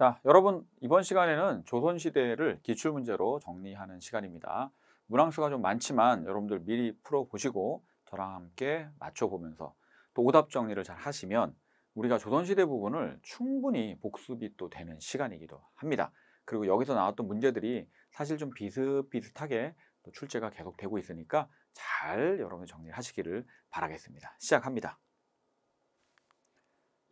자, 여러분 이번 시간에는 조선시대를 기출문제로 정리하는 시간입니다. 문항수가 좀 많지만 여러분들 미리 풀어보시고 저랑 함께 맞춰보면서 또 오답 정리를 잘 하시면 우리가 조선시대 부분을 충분히 복습이 또 되는 시간이기도 합니다. 그리고 여기서 나왔던 문제들이 사실 좀 비슷비슷하게 또 출제가 계속되고 있으니까 잘 여러분 정리하시기를 바라겠습니다. 시작합니다.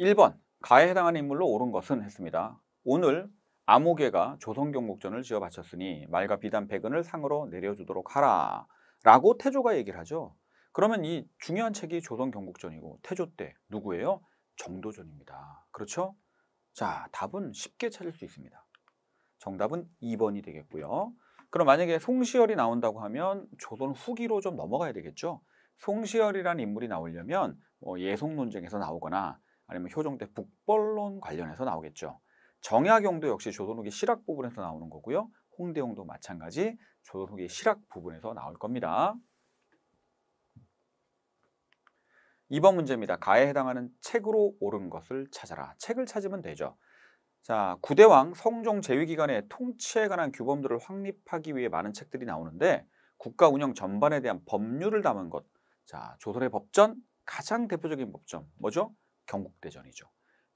1번 가에 해당하는 인물로 옳은 것은 했습니다. 오늘 암호계가 조선경목전을 지어 바쳤으니 말과 비단 백은을 상으로 내려주도록 하라 라고 태조가 얘기를 하죠. 그러면 이 중요한 책이 조선경국전이고 태조 때 누구예요? 정도전입니다. 그렇죠? 자, 답은 쉽게 찾을 수 있습니다. 정답은 2번이 되겠고요. 그럼 만약에 송시열이 나온다고 하면 조선 후기로 좀 넘어가야 되겠죠. 송시열이라는 인물이 나오려면 뭐 예송 논쟁에서 나오거나 아니면 효종 때 북벌론 관련해서 나오겠죠. 정약용도 역시 조선후기 실학 부분에서 나오는 거고요. 홍대용도 마찬가지 조선후기 실학 부분에서 나올 겁니다. 2번 문제입니다. 가에 해당하는 책으로 옳은 것을 찾아라. 책을 찾으면 되죠. 자, 구대왕 성종 제위 기간의 통치에 관한 규범들을 확립하기 위해 많은 책들이 나오는데 국가 운영 전반에 대한 법률을 담은 것. 자, 조선의 법전 가장 대표적인 법전 뭐죠? 경국대전이죠.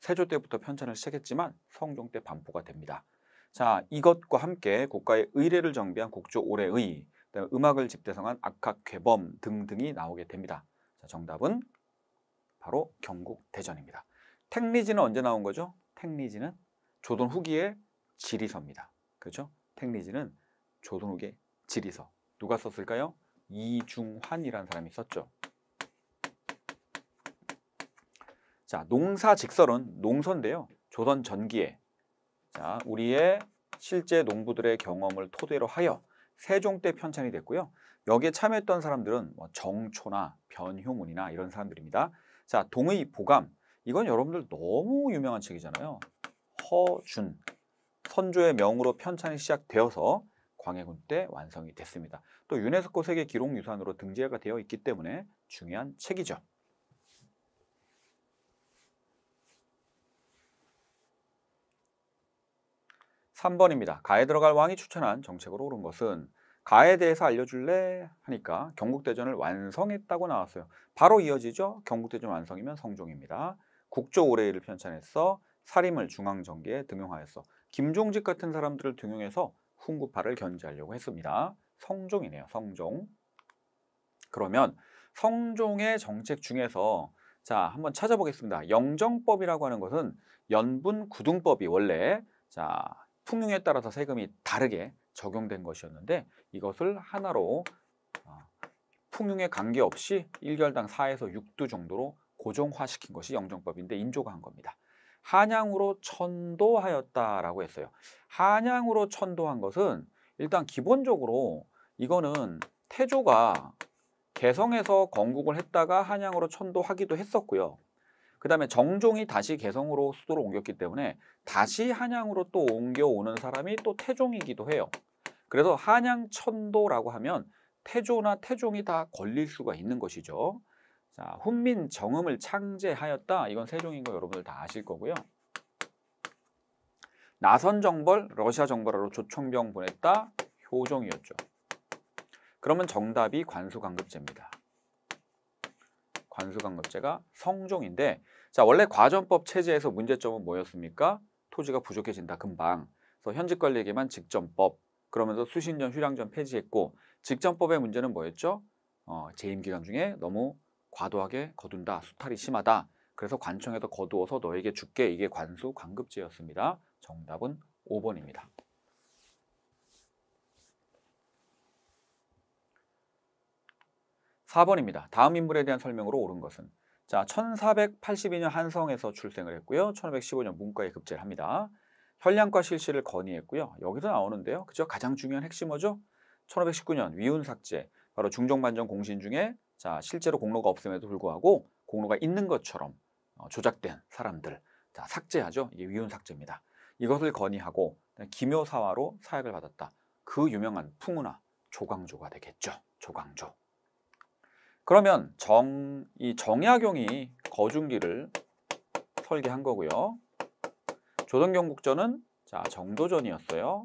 세조 때부터 편찬을 시작했지만 성종 때 반포가 됩니다. 자, 이것과 함께 고가의 의례를 정비한 국조 올해의 음악을 집대성한 악학괴범 등등이 나오게 됩니다. 자, 정답은 바로 경국대전입니다. 택리지는 언제 나온 거죠? 택리지는 조선 후기의 지리서입니다. 그렇죠? 택리지는 조선 후기의 지리서. 누가 썼을까요? 이중환이라는 사람이 썼죠. 자, 농사 직설은 농서인데요. 조선 전기에 자, 우리의 실제 농부들의 경험을 토대로 하여 세종 때 편찬이 됐고요. 여기에 참여했던 사람들은 뭐 정초나 변효문이나 이런 사람들입니다. 자, 동의 보감. 이건 여러분들 너무 유명한 책이잖아요. 허준. 선조의 명으로 편찬이 시작되어서 광해군 때 완성이 됐습니다. 또 유네스코 세계 기록유산으로 등재가 되어 있기 때문에 중요한 책이죠. 3번입니다. 가에 들어갈 왕이 추천한 정책으로 오른 것은 가에 대해서 알려줄래 하니까 경국대전을 완성했다고 나왔어요. 바로 이어지죠. 경국대전 완성이면 성종입니다. 국조 오레일을 편찬했어. 사림을 중앙정계에 등용하였어. 김종직 같은 사람들을 등용해서 훈구파를 견제하려고 했습니다. 성종이네요. 성종. 그러면 성종의 정책 중에서 자 한번 찾아보겠습니다. 영정법이라고 하는 것은 연분 구등법이 원래 자 풍용에 따라서 세금이 다르게 적용된 것이었는데 이것을 하나로 어, 풍용에 관계없이 1결당 4에서 6두 정도로 고정화시킨 것이 영정법인데 인조가 한 겁니다. 한양으로 천도하였다라고 했어요. 한양으로 천도한 것은 일단 기본적으로 이거는 태조가 개성에서 건국을 했다가 한양으로 천도하기도 했었고요. 그 다음에 정종이 다시 개성으로 수도를 옮겼기 때문에 다시 한양으로 또 옮겨오는 사람이 또 태종이기도 해요. 그래서 한양천도라고 하면 태조나 태종이 다 걸릴 수가 있는 것이죠. 자, 훈민 정음을 창제하였다. 이건 세종인 거 여러분들 다 아실 거고요. 나선 정벌, 러시아 정벌하러 조총병 보냈다. 효종이었죠. 그러면 정답이 관수강급제입니다. 관수강급제가 성종인데 자 원래 과전법 체제에서 문제점은 뭐였습니까? 토지가 부족해진다 금방 그래서 현직 관리에게만 직전법 그러면서 수신전 휴량전 폐지했고 직전법의 문제는 뭐였죠? 어, 재임 기간 중에 너무 과도하게 거둔다 수탈이 심하다 그래서 관청에서 거두어서 너에게 줄게 이게 관수 관급제였습니다 정답은 5번입니다 4번입니다. 다음 인물에 대한 설명으로 옳은 것은 자 1482년 한성에서 출생을 했고요. 1515년 문과에 급제를 합니다. 현량과 실시를 건의했고요. 여기서 나오는데요. 그죠? 가장 중요한 핵심어죠. 1519년 위훈 삭제 바로 중종반정 공신 중에 자 실제로 공로가 없음에도 불구하고 공로가 있는 것처럼 어, 조작된 사람들 자 삭제하죠. 이게 위훈 삭제입니다. 이것을 건의하고 기묘사화로 사약을 받았다. 그 유명한 풍우나 조광조가 되겠죠. 조광조. 그러면 정, 이 정약용이 거중기를 설계한 거고요. 조선경 국전은 자 정도전이었어요.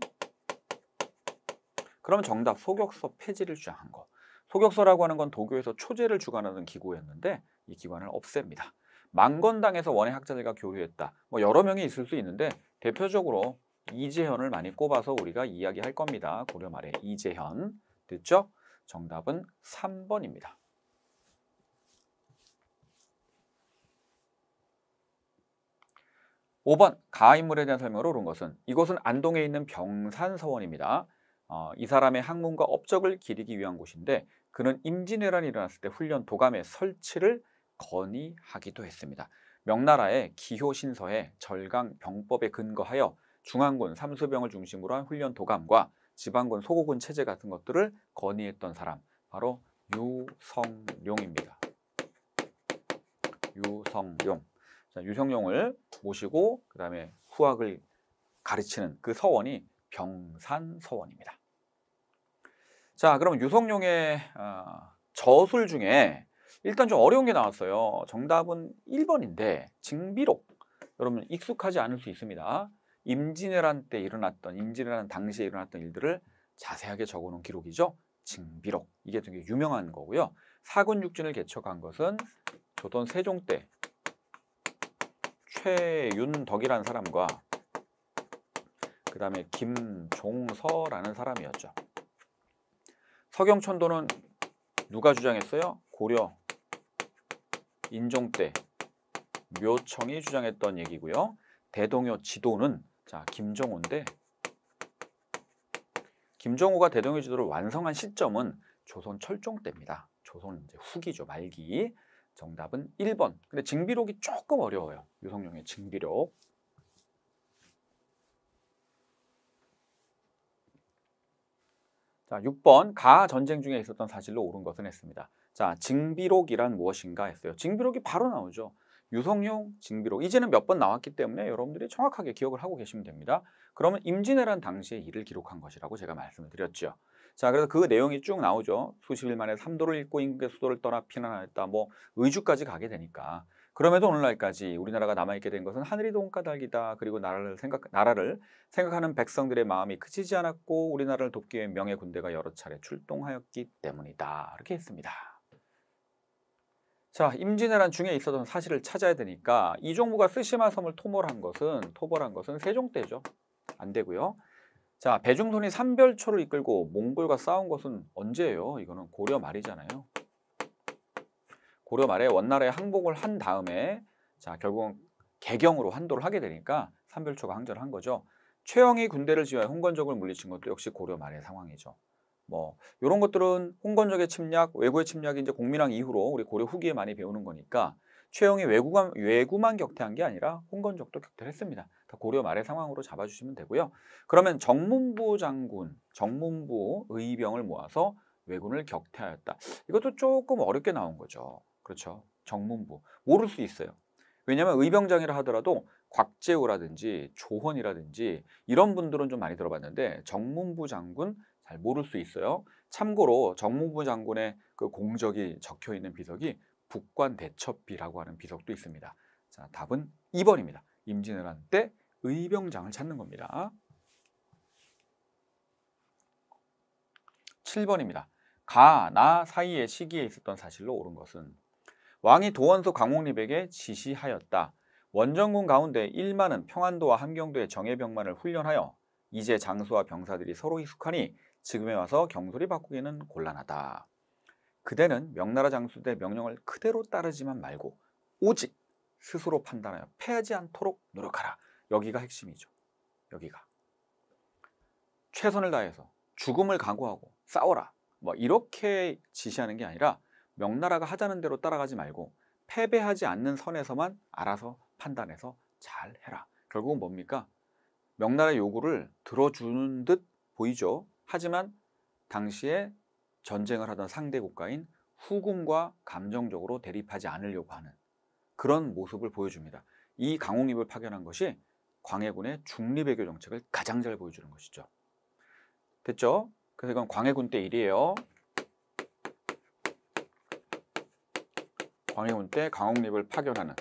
그럼 정답 소격서 폐지를 주장한 거. 소격서라고 하는 건 도교에서 초제를 주관하는 기구였는데 이 기관을 없앱니다. 망건당에서 원예 학자들과 교류했다. 뭐 여러 명이 있을 수 있는데 대표적으로 이재현을 많이 꼽아서 우리가 이야기할 겁니다. 고려 말에 이재현. 됐죠? 정답은 3번입니다. 5번 가인물에 대한 설명으로 오른 것은 이곳은 안동에 있는 병산서원입니다. 어, 이 사람의 학문과 업적을 기리기 위한 곳인데 그는 임진왜란이 일어났을 때 훈련 도감의 설치를 건의하기도 했습니다. 명나라의 기호신서에 절강병법에 근거하여 중앙군 삼수병을 중심으로 한 훈련 도감과 지방군 소고군 체제 같은 것들을 건의했던 사람 바로 유성룡입니다. 유성룡 유성룡을 모시고 그 다음에 후학을 가르치는 그 서원이 병산서원입니다. 자, 그럼 유성룡의 어, 저술 중에 일단 좀 어려운 게 나왔어요. 정답은 1번인데 징비록. 여러분 익숙하지 않을 수 있습니다. 임진왜란 때 일어났던 임진왜란 당시에 일어났던 일들을 자세하게 적어놓은 기록이죠. 징비록. 이게 되게 유명한 거고요. 사군육진을 개척한 것은 조선 세종 때 최윤덕이라는 사람과 그 다음에 김종서라는 사람이었죠. 서경천도는 누가 주장했어요? 고려 인종 때 묘청이 주장했던 얘기고요. 대동요 지도는 자 김정호인데 김정호가 대동요 지도를 완성한 시점은 조선 철종 때입니다. 조선 이제 후기죠 말기. 정답은 1번. 근데 징비록이 조금 어려워요. 유성룡의 징비록. 자, 6번 가 전쟁 중에 있었던 사실로 옳은 것은 했습니다. 자, 징비록이란 무엇인가 했어요. 징비록이 바로 나오죠. 유성룡 징비록. 이제는 몇 번 나왔기 때문에 여러분들이 정확하게 기억을 하고 계시면 됩니다. 그러면 임진왜란 당시의 일을 기록한 것이라고 제가 말씀을 드렸죠. 자, 그래서 그 내용이 쭉 나오죠. 수십일 만에 삼도를 잃고 인의 수도를 떠나 피난하였다. 뭐 의주까지 가게 되니까. 그럼에도 오늘날까지 우리나라가 남아있게 된 것은 하늘이 돈가닥이다 그리고 나라를, 생각, 나라를 생각하는 백성들의 마음이 그치지 않았고 우리나라를 돕기 위해 명예 군대가 여러 차례 출동하였기 때문이다. 이렇게 했습니다. 자, 임진왜란 중에 있었던 사실을 찾아야 되니까 이종무가 쓰시마 섬을 토벌한 것은 토벌한 것은 세종 때죠. 안 되고요. 자, 배중손이 삼별초를 이끌고 몽골과 싸운 것은 언제예요? 이거는 고려 말이잖아요. 고려 말에 원나라에 항복을 한 다음에 자, 결국은 개경으로 환도를 하게 되니까 삼별초가 항전을 한 거죠. 최영이 군대를 지휘해 홍건적을 물리친 것도 역시 고려 말의 상황이죠. 뭐요런 것들은 홍건적의 침략, 외고의 침략이 이제 공민왕 이후로 우리 고려 후기에 많이 배우는 거니까 최영이 외구만, 외구만 격퇴한 게 아니라 홍건적도 격퇴를 했습니다. 고려 말의 상황으로 잡아주시면 되고요. 그러면 정문부 장군, 정문부 의병을 모아서 왜군을 격퇴하였다. 이것도 조금 어렵게 나온 거죠. 그렇죠. 정문부. 모를 수 있어요. 왜냐하면 의병장이라 하더라도 곽재우라든지 조헌이라든지 이런 분들은 좀 많이 들어봤는데 정문부 장군 잘 모를 수 있어요. 참고로 정문부 장군의 그 공적이 적혀 있는 비석이 북관대첩비라고 하는 비석도 있습니다. 자, 답은 2번입니다. 임진왜란 때 의병장을 찾는 겁니다. 7번입니다. 가, 나 사이의 시기에 있었던 사실로 옳은 것은 왕이 도원수 강홍립에게 지시하였다. 원정군 가운데 1만은 평안도와 함경도의 정예병만을 훈련하여 이제 장수와 병사들이 서로 익숙하니 지금에 와서 경솔이 바꾸기는 곤란하다. 그대는 명나라 장수대 명령을 그대로 따르지만 말고 오직 스스로 판단하여 패하지 않도록 노력하라. 여기가 핵심이죠. 여기가. 최선을 다해서 죽음을 각오하고 싸워라. 뭐 이렇게 지시하는 게 아니라 명나라가 하자는 대로 따라가지 말고 패배하지 않는 선에서만 알아서 판단해서 잘 해라. 결국은 뭡니까? 명나라 요구를 들어주는 듯 보이죠. 하지만 당시에 전쟁을 하던 상대 국가인 후군과 감정적으로 대립하지 않으려고 하는 그런 모습을 보여줍니다. 이 강홍립을 파견한 것이 광해군의 중립외교 정책을 가장 잘 보여주는 것이죠. 됐죠? 그래서 이건 광해군 때 일이에요. 광해군 때 강홍립을 파견하는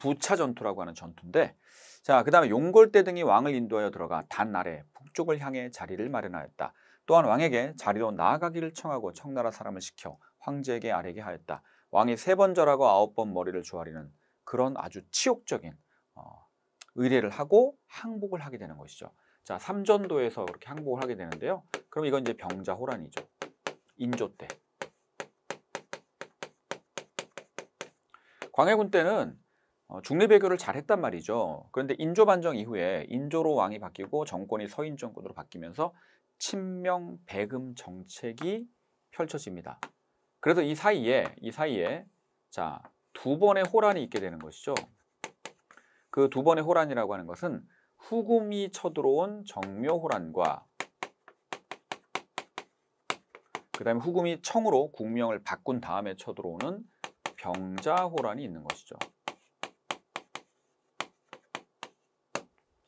부차 전투라고 하는 전투인데 자, 그 다음에 용골대 등이 왕을 인도하여 들어가 단 아래 북쪽을 향해 자리를 마련하였다. 또한 왕에게 자리로 나아가기를 청하고 청나라 사람을 시켜 황제에게 아뢰게 하였다. 왕이 세 번 절하고 아홉 번 머리를 조아리는 그런 아주 치욕적인 어, 의뢰를 하고 항복을 하게 되는 것이죠. 자, 삼전도에서 그렇게 항복을 하게 되는데요. 그럼 이건 이제 병자호란이죠. 인조 때. 광해군 때는 어, 중립외교를 잘했단 말이죠. 그런데 인조 반정 이후에 인조로 왕이 바뀌고 정권이 서인 정권으로 바뀌면서 친명 배금 정책이 펼쳐집니다. 그래서 이 사이에 이 사이에 자, 두 번의 호란이 있게 되는 것이죠. 그 두 번의 호란이라고 하는 것은 후금이 쳐들어온 정묘 호란과 그다음에 후금이 청으로 국명을 바꾼 다음에 쳐들어오는 병자 호란이 있는 것이죠.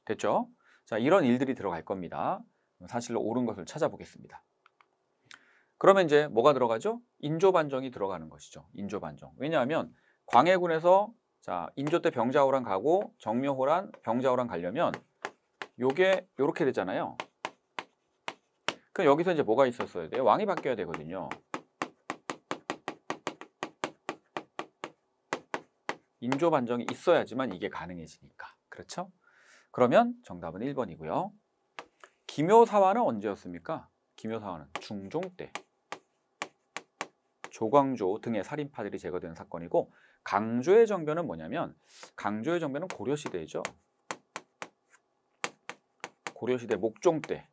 됐죠? 자, 이런 일들이 들어갈 겁니다. 사실로 옳은 것을 찾아보겠습니다. 그러면 이제 뭐가 들어가죠? 인조 반정이 들어가는 것이죠. 인조 반정. 왜냐하면 광해군에서 자, 인조 때병자호란 가고 정묘호란 병자호란 가려면 요게 요렇게 되잖아요. 그럼 여기서 이제 뭐가 있었어야 돼요? 왕이 바뀌어야 되거든요. 인조 반정이 있어야지만 이게 가능해지니까. 그렇죠? 그러면 정답은 1번이고요. 기묘사화는 언제였습니까? 기묘사화는 중종 때 조광조 등의 살인파들이 제거된 사건이고 강조의 정변은 뭐냐면 강조의 정변은 고려시대죠. 고려시대 목종 때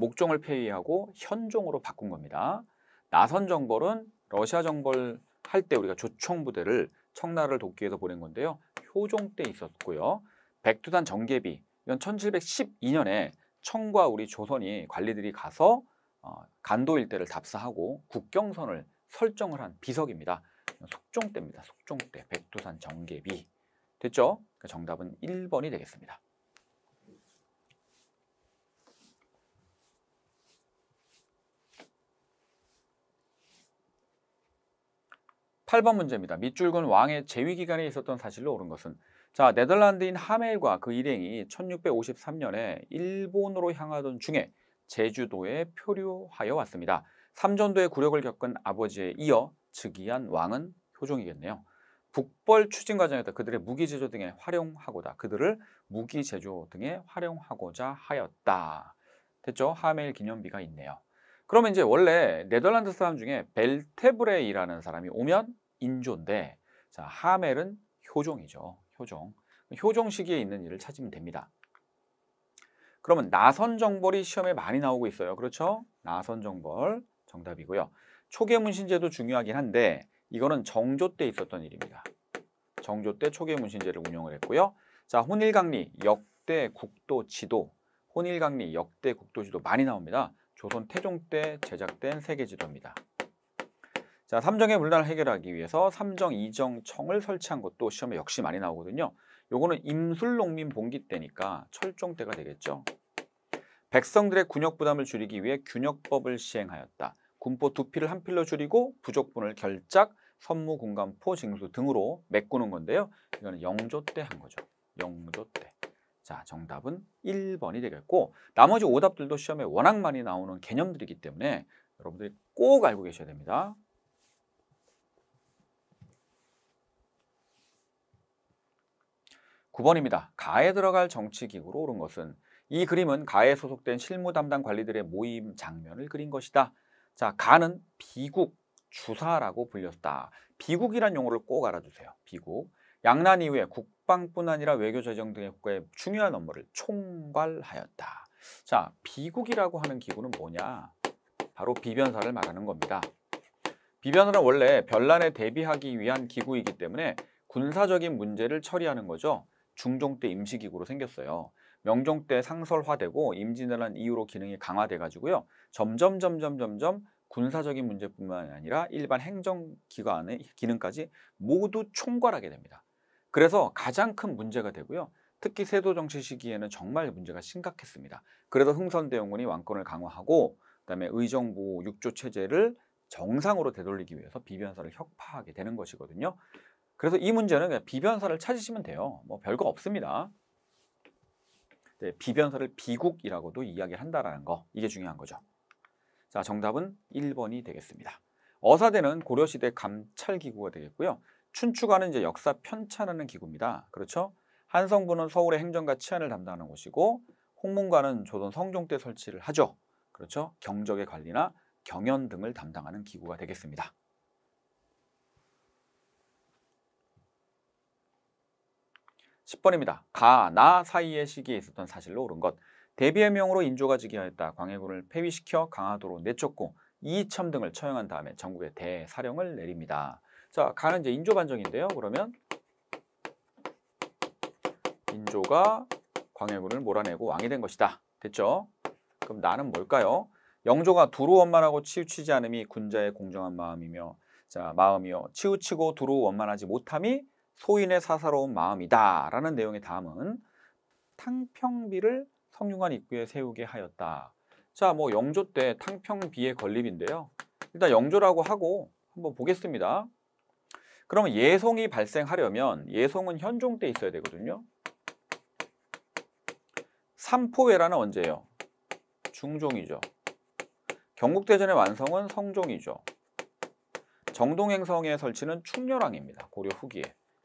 목종을 폐위하고 현종으로 바꾼 겁니다. 나선 정벌은 러시아 정벌 할 때 우리가 조총 부대를 청나라를 돕기 위해서 보낸 건데요. 효종 때 있었고요. 백두산 정계비 이건 1712년에 청과 우리 조선이 관리들이 가서 어, 간도 일대를 답사하고 국경선을 설정을 한 비석입니다. 속종 때입니다. 속종 때 백두산 정계비 됐죠? 그 정답은 1번이 되겠습니다. 8번 문제입니다. 밑줄은 왕의 재위 기간에 있었던 사실로 옳은 것은 자 네덜란드인 하멜과 그 일행이 1653년에 일본으로 향하던 중에 제주도에 표류하여 왔습니다. 삼전도의 굴욕을 겪은 아버지에 이어 즉위한 왕은 효종이겠네요. 북벌 추진 과정에서 그들의 무기 제조 등에 활용하고자 그들을 무기 제조 등에 활용하고자 하였다. 됐죠? 하멜 기념비가 있네요. 그러면 이제 원래 네덜란드 사람 중에 벨테브레이라는 사람이 오면 인조인데 자, 하멜은 효종이죠. 효종. 효종 시기에 있는 일을 찾으면 됩니다. 그러면 나선 정벌이 시험에 많이 나오고 있어요. 그렇죠? 나선 정벌 정답이고요. 초계문신제도 중요하긴 한데 이거는 정조 때 있었던 일입니다. 정조 때 초계문신제를 운영을 했고요. 자, 혼일강리 역대 국도지도 혼일강리 역대 국도지도 많이 나옵니다. 조선 태종 때 제작된 세계지도입니다. 자, 삼정의 문란을 해결하기 위해서 삼정 이정청을 설치한 것도 시험에 역시 많이 나오거든요. 요거는 임술농민 봉기 때니까 철종 때가 되겠죠. 백성들의 군역 부담을 줄이기 위해 균역법을 시행하였다. 군포 두 피를 한 필로 줄이고 부족분을 결작, 선무, 공간포 징수 등으로 메꾸는 건데요. 이거는 영조 때 한 거죠. 영조 때. 자, 정답은 1번이 되겠고 나머지 오답들도 시험에 워낙 많이 나오는 개념들이기 때문에 여러분들이 꼭 알고 계셔야 됩니다. 9번입니다 가에 들어갈 정치기구로 오른 것은 이 그림은 가에 소속된 실무 담당 관리들의 모임 장면을 그린 것이다. 자, 가는 비국, 주사라고 불렸다. 비국이란 용어를 꼭 알아두세요. 비국. 양난 이후에 국방뿐 아니라 외교 재정 등의 국가의 중요한 업무를 총괄하였다. 자, 비국이라고 하는 기구는 뭐냐? 바로 비변사를 말하는 겁니다. 비변사는 원래 변란에 대비하기 위한 기구이기 때문에 군사적인 문제를 처리하는 거죠. 중종 때 임시기구로 생겼어요. 명종 때 상설화되고 임진왜란 이후로 기능이 강화돼 가지고요. 점점 점점 점점 군사적인 문제뿐만 아니라 일반 행정 기관의 기능까지 모두 총괄하게 됩니다. 그래서 가장 큰 문제가 되고요. 특히 세도 정치 시기에는 정말 문제가 심각했습니다. 그래서 흥선대원군이 왕권을 강화하고 그다음에 의정부 6조 체제를 정상으로 되돌리기 위해서 비변사를 혁파하게 되는 것이거든요. 그래서 이 문제는 그냥 비변사를 찾으시면 돼요. 뭐 별거 없습니다. 네, 비변사를 비국이라고도 이야기를한다는거 이게 중요한 거죠. 자, 정답은 1번이 되겠습니다. 어사대는 고려시대 감찰기구가 되겠고요. 춘추관은 이제 역사 편찬하는 기구입니다. 그렇죠? 한성부는 서울의 행정과 치안을 담당하는 곳이고 홍문관은 조선 성종 때 설치를 하죠. 그렇죠? 경적의 관리나 경연 등을 담당하는 기구가 되겠습니다. 1 0번입니다 가, 나 사이의 시기에 있었던 사실로 옳은 것. 대비의 명으로 인조가 즉위하였다. 광해군을 폐위시켜 강화도로 내쫓고 이첨 등을 처형한 다음에 전국에 대사령을 내립니다. 자, 가는 이제 인조 반정인데요. 그러면 인조가 광해군을 몰아내고 왕이 된 것이다. 됐죠? 그럼 나는 뭘까요? 영조가 두루 원만하고 치우치지 않음이 군자의 공정한 마음이며 자, 마음이요. 치우치고 두루 원만하지 못함이 소인의 사사로운 마음이다. 라는 내용의 다음은 탕평비를 성균관 입구에 세우게 하였다. 자, 뭐 영조 때 탕평비의 건립인데요. 일단 영조라고 하고 한번 보겠습니다. 그러면 예송이 발생하려면 예송은 현종 때 있어야 되거든요. 삼포회라는 언제예요? 중종이죠. 경국대전의 완성은 성종이죠. 정동행성의 설치는 충렬왕입니다. 고려 후기에.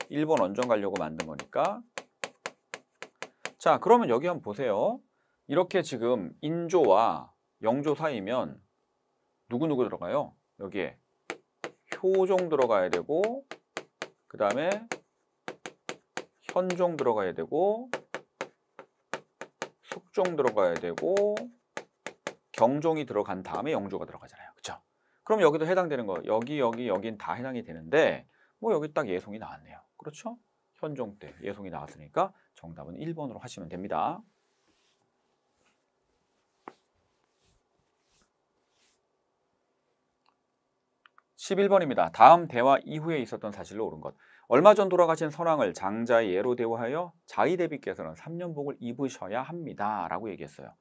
일본 원정 가려고 만든 거니까. 자, 그러면 여기 한번 보세요. 이렇게 지금 인조와 영조 사이면 누구누구 들어가요? 여기에 효종 들어가야 되고 그 다음에 현종 들어가야 되고 숙종 들어가야 되고 경종이 들어간 다음에 영조가 들어가잖아요. 그쵸 그럼 여기도 해당되는 거 여기 여기 여긴 다 해당이 되는데 뭐 여기 딱 예송이 나왔네요. 그렇죠? 현종 때 예송이 나왔으니까 정답은 1번으로 하시면 됩니다. 11번입니다. 다음 대화 이후에 있었던 사실로 옳은 것. 얼마 전 돌아가신 선왕을 장자의 예로 대우하여 자의대비께서는 3년복을 입으셔야 합니다. 라고 얘기했어요.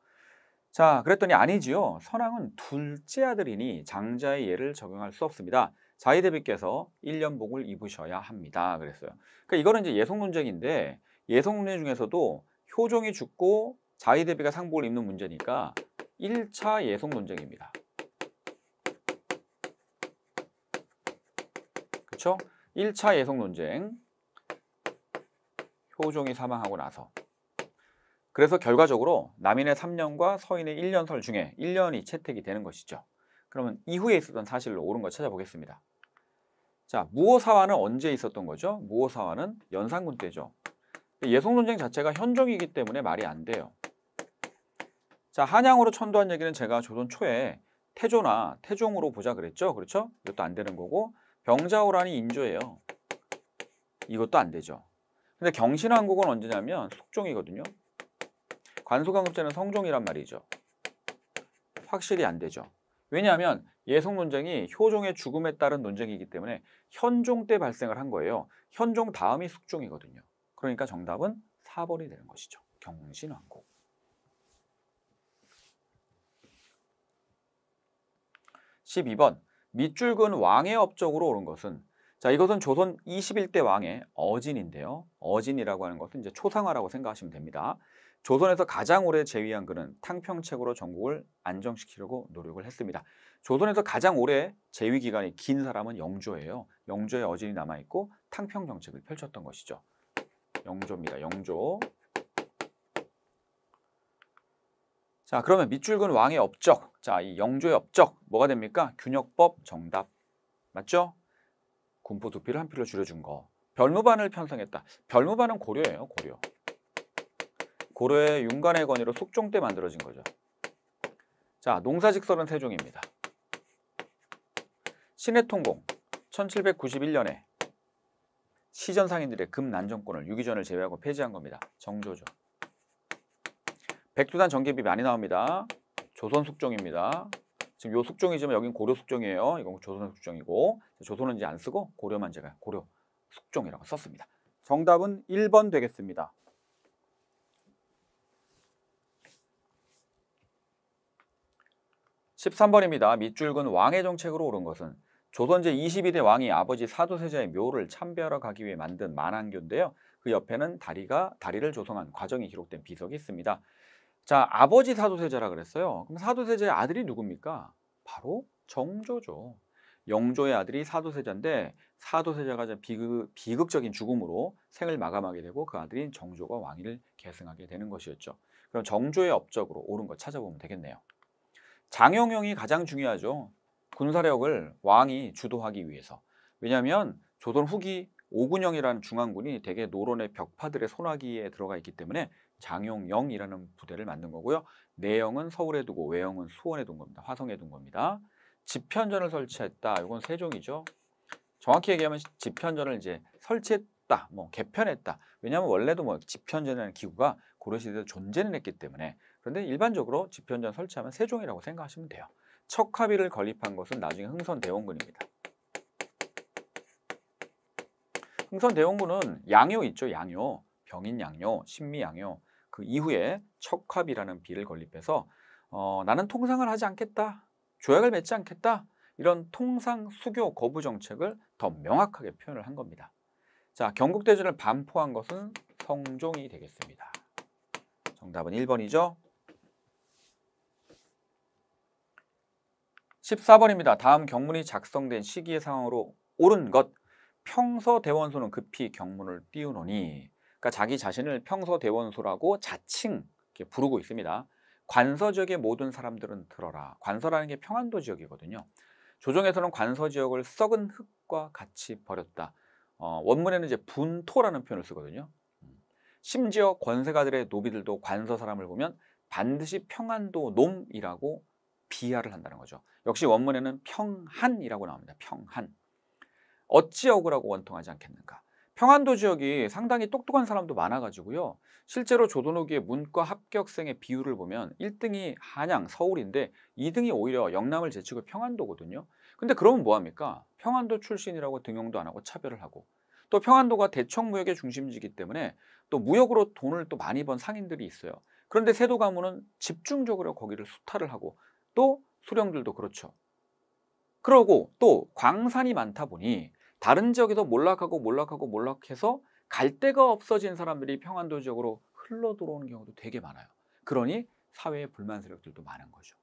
자, 그랬더니 아니지요. 선왕은 둘째 아들이니 장자의 예를 적용할 수 없습니다. 자의대비께서 1년복을 입으셔야 합니다. 그랬어요. 그러니까 이거는 이제 예속 논쟁인데 예속 논쟁 중에서도 효종이 죽고 자의대비가 상복을 입는 문제니까 1차 예속 논쟁입니다. 그렇죠? 1차 예성 논쟁 효종이 사망하고 나서 그래서 결과적으로 남인의 3년과 서인의 1년설 중에 1년이 채택이 되는 것이죠. 그러면 이후에 있었던 사실로 옳은 걸 찾아보겠습니다. 자, 무오사화는 언제 있었던 거죠? 무오사화는 연산군 때죠. 예송 논쟁 자체가 현종이기 때문에 말이 안 돼요. 자, 한양으로 천도한 얘기는 제가 조선 초에 태조나 태종으로 보자 그랬죠. 그렇죠? 이것도 안 되는 거고 병자호란이 인조예요. 이것도 안 되죠. 근데 경신왕국은 언제냐면 속종이거든요. 관소강급제는 성종이란 말이죠. 확실히 안 되죠. 왜냐하면 예송 논쟁이 효종의 죽음에 따른 논쟁이기 때문에 현종 때 발생을 한 거예요. 현종 다음이 숙종이거든요. 그러니까 정답은 4번이 되는 것이죠. 경신왕국. 십이 번 밑줄 근 왕의 업적으로 오른 것은 자 이것은 조선 21대 왕의 어진인데요. 어진이라고 하는 것은 이제 초상화라고 생각하시면 됩니다. 조선에서 가장 오래 재위한 그는 탕평책으로 전국을 안정시키려고 노력을 했습니다. 조선에서 가장 오래 재위 기간이 긴 사람은 영조예요. 영조의 어진이 남아 있고 탕평 정책을 펼쳤던 것이죠. 영조입니다. 영조. 자, 그러면 밑줄근 왕의 업적, 자, 이 영조의 업적 뭐가 됩니까? 균역법 정답. 맞죠? 군포 두피를 한 필로 줄여준 거. 별무반을 편성했다. 별무반은 고려예요, 고려. 고려의 윤관의 권위로 속종때 만들어진 거죠. 자, 농사직설은 세종입니다. 신의 통공, 1791년에 시전상인들의 금난정권을 유기전을 제외하고 폐지한 겁니다. 정조죠. 백두산 전기비 많이 나옵니다. 조선 숙종입니다. 지금 요 숙종이지만 여긴 고려 숙종이에요. 이건 조선 숙종이고 조선은 이제 안 쓰고 고려만 제가 고려 숙종이라고 썼습니다. 정답은 1번 되겠습니다. 십삼 번입니다 밑줄근 왕의 정책으로 오른 것은 조선제 22대 왕이 아버지 사도세자의 묘를 참배하러 가기 위해 만든 만안교인데요. 그 옆에는 다리가 다리를 조성한 과정이 기록된 비석이 있습니다. 자, 아버지 사도세자라 그랬어요. 그럼 사도세자의 아들이 누굽니까? 바로 정조죠. 영조의 아들이 사도세자인데 사도세자가 비극, 비극적인 죽음으로 생을 마감하게 되고 그 아들인 정조가 왕위를 계승하게 되는 것이었죠. 그럼 정조의 업적으로 옳은 거 찾아보면 되겠네요. 장용용이 가장 중요하죠. 군사력을 왕이 주도하기 위해서. 왜냐하면 조선 후기 오군영이라는 중앙군이 대개 노론의 벽파들의 소나기에 들어가 있기 때문에 장용영이라는 부대를 만든 거고요. 내영은 서울에 두고 외영은 수원에 둔 겁니다. 화성에 둔 겁니다. 집현전을 설치했다. 이건 세종이죠. 정확히 얘기하면 집현전을 이제 설치했다, 뭐 개편했다. 왜냐하면 원래도 뭐 집현전이라는 기구가 고려시대에 존재는 했기 때문에 그런데 일반적으로 집현전 설치하면 세종이라고 생각하시면 돼요. 척하비를 건립한 것은 나중에 흥선 대원군입니다. 흥선 대원군은 양요 있죠, 양요. 병인 양요, 신미 양요. 그 이후에 척합이라는 비를 건립해서 어, 나는 통상을 하지 않겠다. 조약을 맺지 않겠다. 이런 통상 수교 거부 정책을 더 명확하게 표현을 한 겁니다. 자, 경국대전을 반포한 것은 성종이 되겠습니다. 정답은 1번이죠. 14번입니다. 다음 경문이 작성된 시기의 상황으로 옳은 것. 평서 대원소는 급히 경문을 띄우노니 그러니까 자기 자신을 평서 대원소라고 자칭 부르고 있습니다. 관서 지역의 모든 사람들은 들어라. 관서라는 게 평안도 지역이거든요. 조정에서는 관서 지역을 썩은 흙과 같이 버렸다. 어, 원문에는 이제 분토라는 표현을 쓰거든요. 음. 심지어 권세가들의 노비들도 관서 사람을 보면 반드시 평안도 놈이라고 비하를 한다는 거죠. 역시 원문에는 평한이라고 나옵니다. 평한. 어찌 억울하고 원통하지 않겠는가. 평안도 지역이 상당히 똑똑한 사람도 많아가지고요. 실제로 조선호기의 문과 합격생의 비율을 보면 1등이 한양, 서울인데 2등이 오히려 영남을 제치고 평안도거든요. 근데 그러면 뭐합니까? 평안도 출신이라고 등용도 안 하고 차별을 하고 또 평안도가 대청무역의 중심지이기 때문에 또 무역으로 돈을 또 많이 번 상인들이 있어요. 그런데 세도 가문은 집중적으로 거기를 수탈을 하고 또수령들도 그렇죠. 그러고 또 광산이 많다 보니 다른 지역에서 몰락하고 몰락하고 몰락해서 갈 데가 없어진 사람들이 평안도 지역으로 흘러 들어오는 경우도 되게 많아요. 그러니 사회의 불만 세력들도 많은 거죠.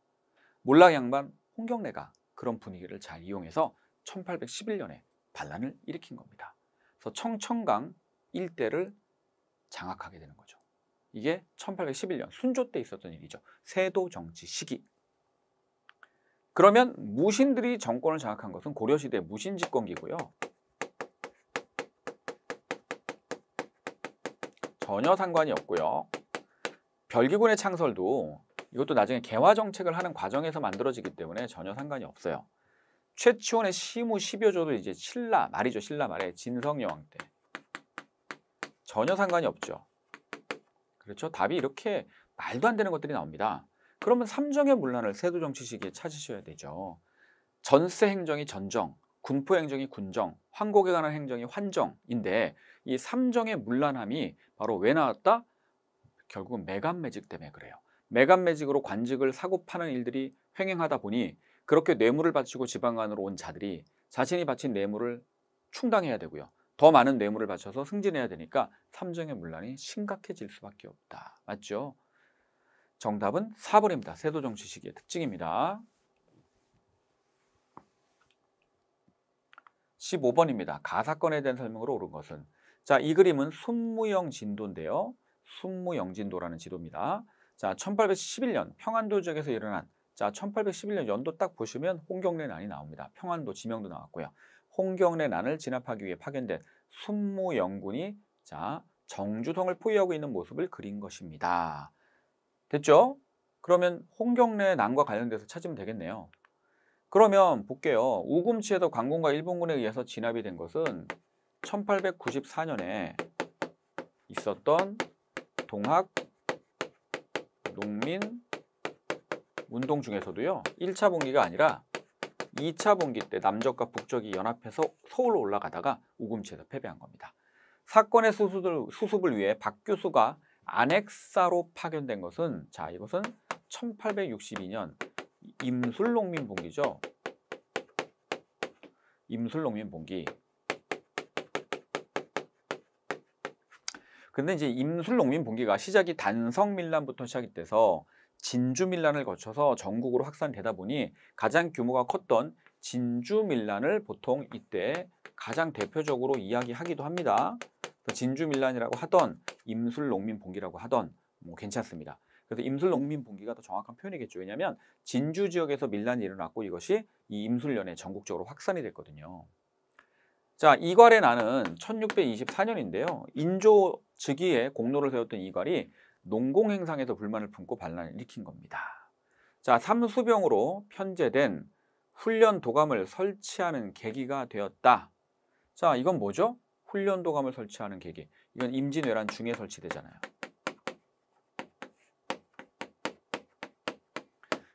몰락 양반 홍경래가 그런 분위기를 잘 이용해서 1811년에 반란을 일으킨 겁니다. 그래서 청천강 일대를 장악하게 되는 거죠. 이게 1811년 순조 때 있었던 일이죠. 세도 정치 시기 그러면 무신들이 정권을 장악한 것은 고려시대 무신 집권기고요. 전혀 상관이 없고요. 별기군의 창설도 이것도 나중에 개화 정책을 하는 과정에서 만들어지기 때문에 전혀 상관이 없어요. 최치원의 시무 1 0조도 이제 신라 말이죠. 신라 말에 진성여왕 때. 전혀 상관이 없죠. 그렇죠? 답이 이렇게 말도 안 되는 것들이 나옵니다. 그러면 삼정의 문란을 세도 정치 시기에 찾으셔야 되죠. 전세 행정이 전정, 군포 행정이 군정, 환곡에 관한 행정이 환정인데 이 삼정의 문란함이 바로 왜 나왔다? 결국은 매간매직 때문에 그래요. 매간매직으로 관직을 사고 파는 일들이 횡행하다 보니 그렇게 뇌물을 바치고 지방관으로 온 자들이 자신이 바친 뇌물을 충당해야 되고요. 더 많은 뇌물을 바쳐서 승진해야 되니까 삼정의 문란이 심각해질 수밖에 없다. 맞죠? 정답은 4번입니다. 세도정치 시기의 특징입니다. 15번입니다. 가사건에 대한 설명으로 옳은 것은 자, 이 그림은 순무영 진도인데요. 순무영 진도라는 지도입니다. 자, 1811년 평안도 지역에서 일어난 자, 1811년 연도 딱 보시면 홍경래 난이 나옵니다. 평안도 지명도 나왔고요. 홍경래 난을 진압하기 위해 파견된 순무영군이 자, 정주성을 포위하고 있는 모습을 그린 것입니다. 됐죠? 그러면 홍경래 난과 관련돼서 찾으면 되겠네요. 그러면 볼게요. 우금치에도 관공과 일본군에 의해서 진압이 된 것은 1894년에 있었던 동학 농민 운동 중에서도요. 1차 봉기가 아니라 2차 봉기 때 남적과 북적이 연합해서 서울로 올라가다가 우금치에서 패배한 겁니다. 사건의 수습을, 수습을 위해 박 교수가 안핵사로 파견된 것은 자 이것은 1862년 임술농민 봉기죠. 임술농민 봉기. 근데 이제 임술농민 봉기가 시작이 단성밀란부터 시작이 돼서 진주밀란을 거쳐서 전국으로 확산되다 보니 가장 규모가 컸던 진주밀란을 보통 이때 가장 대표적으로 이야기하기도 합니다. 그 진주밀란이라고 하던 임술농민봉기라고 하던 뭐 괜찮습니다. 그래서 임술농민봉기가 더 정확한 표현이겠죠. 왜냐하면 진주 지역에서 밀란이 일어났고 이것이 이 임술년에 전국적으로 확산이 됐거든요. 자, 이괄의 나는 1624년인데요. 인조 즉위에 공로를 세웠던 이괄이 농공행상에서 불만을 품고 반란을 일으킨 겁니다. 자, 삼수병으로 편제된 훈련 도감을 설치하는 계기가 되었다. 자, 이건 뭐죠? 훈련도감을 설치하는 계기. 이건 임진왜란 중에 설치되잖아요.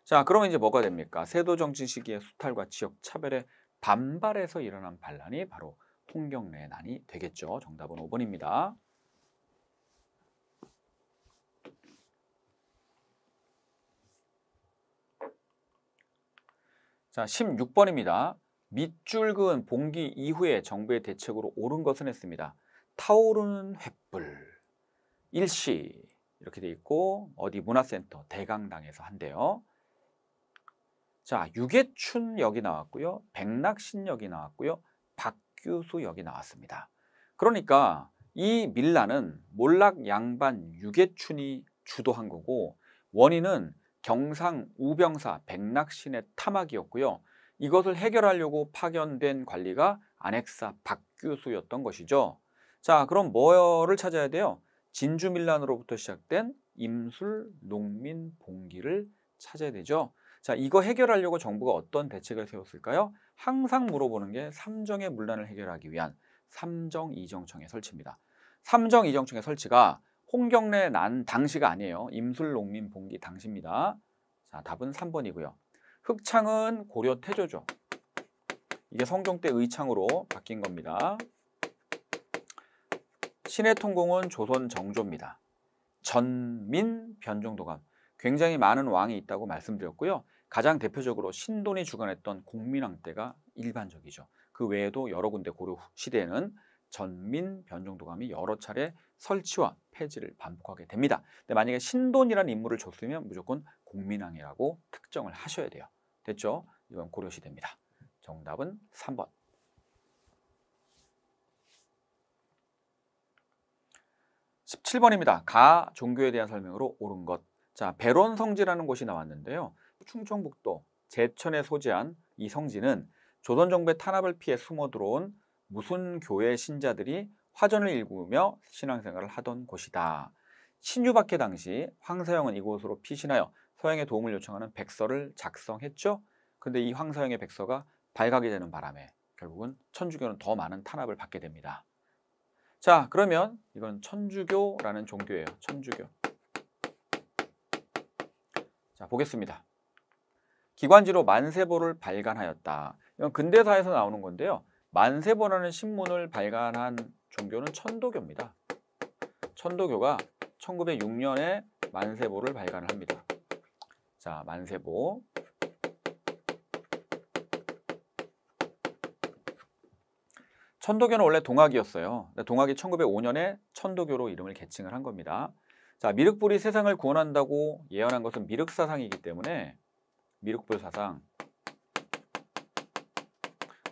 자, 그러면 이제 뭐가 됩니까? 세도 정치 시기의 수탈과 지역 차별에 반발해서 일어난 반란이 바로 통경래 난이 되겠죠. 정답은 5번입니다. 자, 16번입니다. 밑줄 그은 봉기 이후에 정부의 대책으로 옳은 것은 했습니다. 타오르는 횃불, 일시 이렇게 돼 있고 어디 문화센터 대강당에서 한대요. 자, 유계춘역이 나왔고요. 백낙신역이 나왔고요. 박규수역이 나왔습니다. 그러니까 이 밀란은 몰락 양반 유계춘이 주도한 거고 원인은 경상 우병사 백낙신의 탐악이었고요. 이것을 해결하려고 파견된 관리가 아넥사 박교수였던 것이죠. 자, 그럼 뭐를 찾아야 돼요? 진주밀란으로부터 시작된 임술 농민 봉기를 찾아야 되죠. 자, 이거 해결하려고 정부가 어떤 대책을 세웠을까요? 항상 물어보는 게 삼정의 문란을 해결하기 위한 삼정이정청의 설치입니다. 삼정이정청의 설치가 홍경래 난 당시가 아니에요. 임술농민 봉기 당시입니다. 자, 답은 3번이고요. 흑창은 고려 태조죠. 이게 성종 때 의창으로 바뀐 겁니다. 신의 통공은 조선 정조입니다. 전민 변종도감 굉장히 많은 왕이 있다고 말씀드렸고요. 가장 대표적으로 신돈이 주관했던 공민왕 때가 일반적이죠. 그 외에도 여러 군데 고려 시대에는 전민 변종도감이 여러 차례 설치와 폐지를 반복하게 됩니다. 근데 만약에 신돈이라는 인물을 줬으면 무조건 공민왕이라고 특정을 하셔야 돼요. 됐죠? 이건 고려시대입니다. 정답은 3번. 1 7 번입니다가 종교에 대한 설명으로 옳은 것. 자, 배론 성지라는 곳이 나왔는데요. 충청북도 제천에 소재한 이 성지는 조선 정부의 탄압을 피해 숨어 들어온 무슨 교회 신자들이 화전을 일구며 신앙생활을 하던 곳이다. 신유박해 당시 황사영은 이곳으로 피신하여 서양의 도움을 요청하는 백서를 작성했죠. 그런데이 황사영의 백서가 발각이 되는 바람에 결국은 천주교는 더 많은 탄압을 받게 됩니다. 자, 그러면 이건 천주교라는 종교예요. 천주교. 자, 보겠습니다. 기관지로 만세보를 발간하였다. 이건 근대사에서 나오는 건데요. 만세 보라는 신문을 발간한 종교는 천도교입니다. 천도교가 1906년에 만세보를 발간 합니다. 자, 만세보. 천도교는 원래 동학이었어요. 동학이 1905년에 천도교로 이름을 개칭을 한 겁니다. 자, 미륵불이 세상을 구원한다고 예언한 것은 미륵사상이기 때문에 미륵불 사상,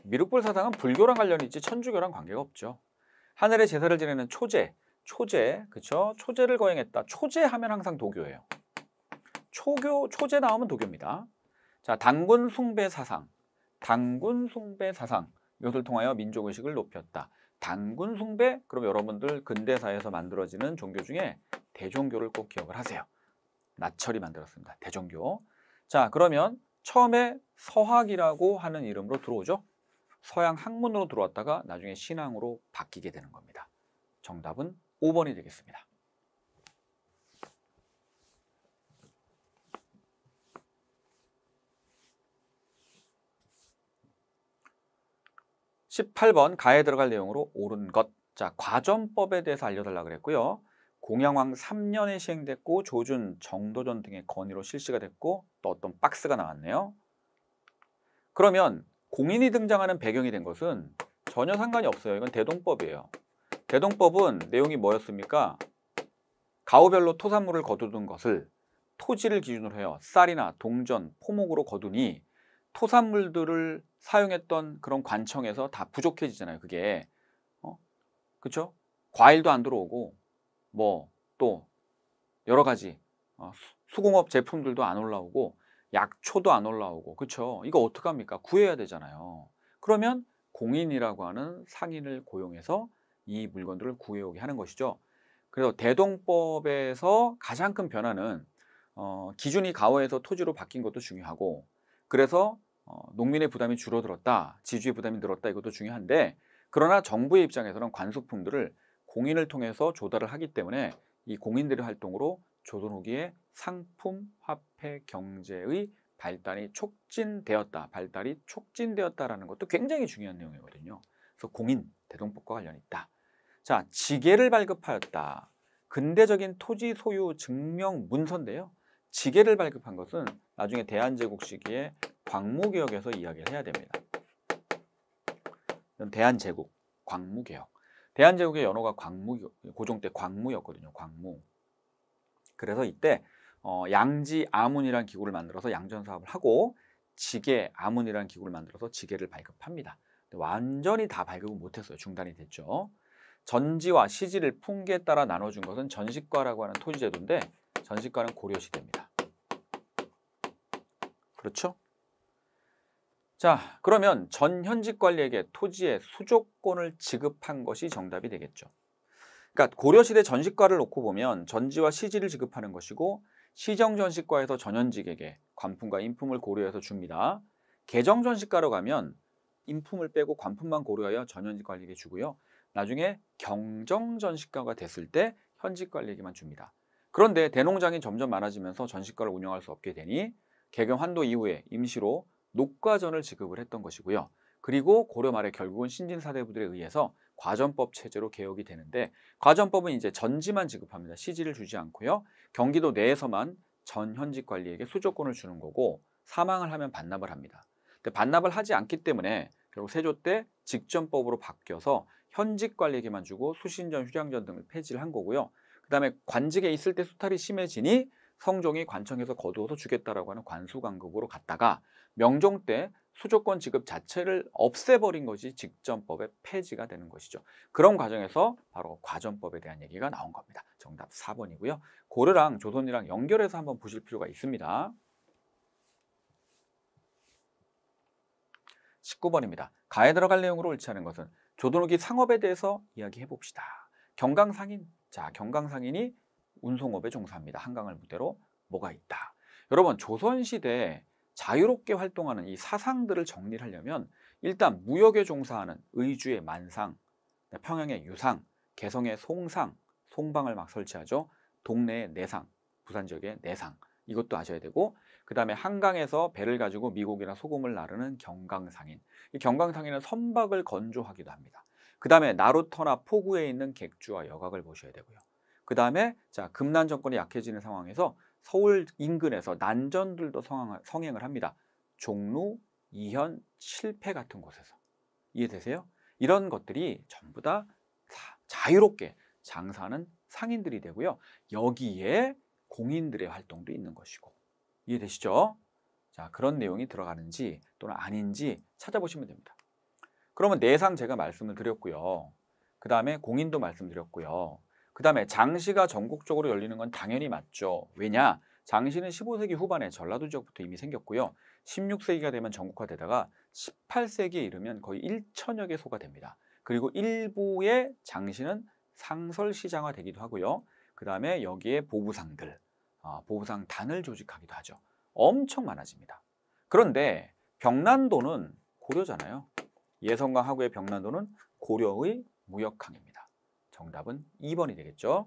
미륵불 사상은 불교랑 관련이 있지 천주교랑 관계가 없죠. 하늘의 제사를 지내는 초제, 초제, 그죠 초제를 거행했다. 초제하면 항상 도교예요. 초교, 초제 나오면 도교입니다. 자, 당군 숭배 사상, 당군 숭배 사상, 이것을 통하여 민족 의식을 높였다. 당군 숭배, 그럼 여러분들 근대사에서 만들어지는 종교 중에 대종교를 꼭 기억을 하세요. 나철이 만들었습니다. 대종교. 자, 그러면 처음에 서학이라고 하는 이름으로 들어오죠. 서양 학문으로 들어왔다가 나중에 신앙으로 바뀌게 되는 겁니다. 정답은 5번이 되겠습니다. 1 8번 가에 들어갈 내용으로 옳은 것. 자, 과전법에 대해서 알려달라 그랬고요. 공양왕 3년에 시행됐고 조준, 정도전 등의 건의로 실시가 됐고 또 어떤 박스가 나왔네요. 그러면 공인이 등장하는 배경이 된 것은 전혀 상관이 없어요. 이건 대동법이에요. 대동법은 내용이 뭐였습니까? 가오별로 토산물을 거두는 것을 토지를 기준으로 해요. 쌀이나 동전, 포목으로 거두니 토산물들을 사용했던 그런 관청에서 다 부족해지잖아요. 그게 어? 그렇죠? 과일도 안 들어오고 뭐 또 여러 가지 어, 수공업 제품들도 안 올라오고 약초도 안 올라오고 그렇죠? 이거 어떡합니까? 구해야 되잖아요. 그러면 공인이라고 하는 상인을 고용해서 이 물건들을 구해오게 하는 것이죠. 그래서 대동법에서 가장 큰 변화는 어, 기준이 가오에서 토지로 바뀐 것도 중요하고 그래서 어, 농민의 부담이 줄어들었다, 지주의 부담이 늘었다 이것도 중요한데 그러나 정부의 입장에서는 관수품들을 공인을 통해서 조달을 하기 때문에 이 공인들의 활동으로 조선 후기에 상품 화폐 경제의 발달이 촉진되었다. 발달이 촉진되었다라는 것도 굉장히 중요한 내용이거든요. 그래서 공인, 대동법과 관련이 있다. 자, 지계를 발급하였다. 근대적인 토지 소유 증명 문서인데요. 지계를 발급한 것은 나중에 대한제국 시기에 광무개혁에서 이야기를 해야 됩니다. 대한제국, 광무개혁. 대한제국의 연호가 광무, 고종 때 광무였거든요. 광무. 그래서 이때 어, 양지 아문이라는 기구를 만들어서 양전 사업을 하고 지게 아문이라는 기구를 만들어서 지게를 발급합니다. 완전히 다발급을 못했어요. 중단이 됐죠. 전지와 시지를 풍기에 따라 나눠준 것은 전식과라고 하는 토지제도인데 전식과는 고려시대입니다. 그렇죠? 자, 그러면 전 현직 관리에게 토지의 수조권을 지급한 것이 정답이 되겠죠. 그러니까 고려시대 전식과를 놓고 보면 전지와 시지를 지급하는 것이고 시정전시과에서 전현직에게 관품과 인품을 고려해서 줍니다. 개정전시과로 가면 인품을 빼고 관품만 고려하여 전현직 관리에게 주고요. 나중에 경정전시과가 됐을 때 현직 관리에게만 줍니다. 그런데 대농장이 점점 많아지면서 전시과를 운영할 수 없게 되니 개경 환도 이후에 임시로 녹과전을 지급을 했던 것이고요. 그리고 고려 말에 결국은 신진사대부들에 의해서 과전법 체제로 개혁이 되는데 과전법은 이제 전지만 지급합니다. 시지를 주지 않고요. 경기도 내에서만 전 현직 관리에게 수조권을 주는 거고 사망을 하면 반납을 합니다. 근데 반납을 하지 않기 때문에 결국 세조 때 직전법으로 바뀌어서 현직 관리에게만 주고 수신전, 휴장전 등을 폐지를 한 거고요. 그다음에 관직에 있을 때 수탈이 심해지니 성종이 관청에서 거두어서 주겠다라고 하는 관수강급으로 갔다가 명종 때 수조권 지급 자체를 없애버린 것이 직전법의 폐지가 되는 것이죠. 그런 과정에서 바로 과전법에 대한 얘기가 나온 겁니다. 정답 4번이고요. 고려랑 조선이랑 연결해서 한번 보실 필요가 있습니다. 19번입니다. 가에 들어갈 내용으로 옳지 않은 것은 조선욱이 상업에 대해서 이야기해 봅시다. 경강상인. 자, 경강상인이 운송업에 종사합니다. 한강을 무대로 뭐가 있다. 여러분, 조선시대 에 자유롭게 활동하는 이 사상들을 정리를 하려면 일단 무역에 종사하는 의주의 만상, 평양의 유상, 개성의 송상, 송방을 막 설치하죠. 동네의 내상, 부산 지역의 내상 이것도 아셔야 되고 그 다음에 한강에서 배를 가지고 미국이나 소금을 나르는 경강상인 이 경강상인은 선박을 건조하기도 합니다. 그 다음에 나루터나 포구에 있는 객주와 여각을 보셔야 되고요. 그 다음에 자 금난 정권이 약해지는 상황에서 서울 인근에서 난전들도 성행, 을 합니다. 종로, 이현, 칠패 같은 곳에서. 이해되세요? 이런 것들이 전부 다 자유롭게 장사는 하 상인들이 되고요. 여기에 공인들의 활동도 있는 것이고. 이해되시죠? 자, 그런 내용이 들어가는지 또는 아닌지 찾아보시면 됩니다. 그러면 내상 제가 말씀을 드렸고요. 그 다음에 공인도 말씀드렸고요. 그 다음에 장시가 전국적으로 열리는 건 당연히 맞죠. 왜냐? 장시는 15세기 후반에 전라도 지역부터 이미 생겼고요. 16세기가 되면 전국화되다가 18세기에 이르면 거의 1천여 개 소가 됩니다. 그리고 일부의 장시는 상설시장화 되기도 하고요. 그 다음에 여기에 보부상들, 아, 보부상단을 조직하기도 하죠. 엄청 많아집니다. 그런데 병난도는 고려잖아요. 예성강하고의 병난도는 고려의 무역항입니다. 정답은 2번이 되겠죠.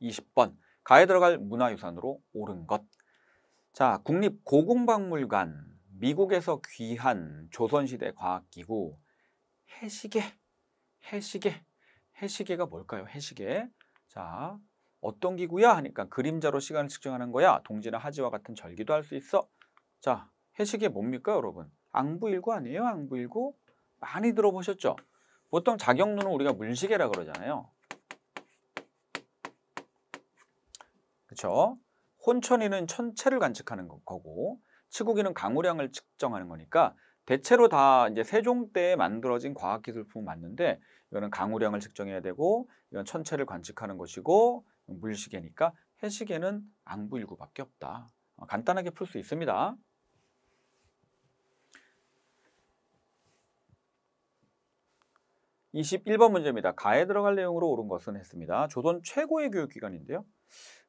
2 0번 가에 들어갈 문화유산으로 옳은 것. 자, 국립고궁박물관, 미국에서 귀한 조선시대 과학기구, 해시계, 해시계, 해시계가 뭘까요? 해시계. 자, 어떤 기구야? 하니까 그림자로 시간을 측정하는 거야. 동지나 하지와 같은 절기도 할 수 있어. 자, 해시계 뭡니까, 여러분? 앙부일구 아니에요? 앙부일구? 많이 들어보셨죠? 보통 자격론은 우리가 물시계라 그러잖아요. 그렇죠? 혼천이는 천체를 관측하는 거고 치국이는 강우량을 측정하는 거니까 대체로 다 이제 세종 때 만들어진 과학기술품 맞는데 이거는 강우량을 측정해야 되고 이건 천체를 관측하는 것이고 물시계니까 해시계는 앙부일구밖에 없다. 어, 간단하게 풀 수 있습니다. 21번 문제입니다. 가에 들어갈 내용으로 옳은 것은 했습니다. 조선 최고의 교육기관인데요.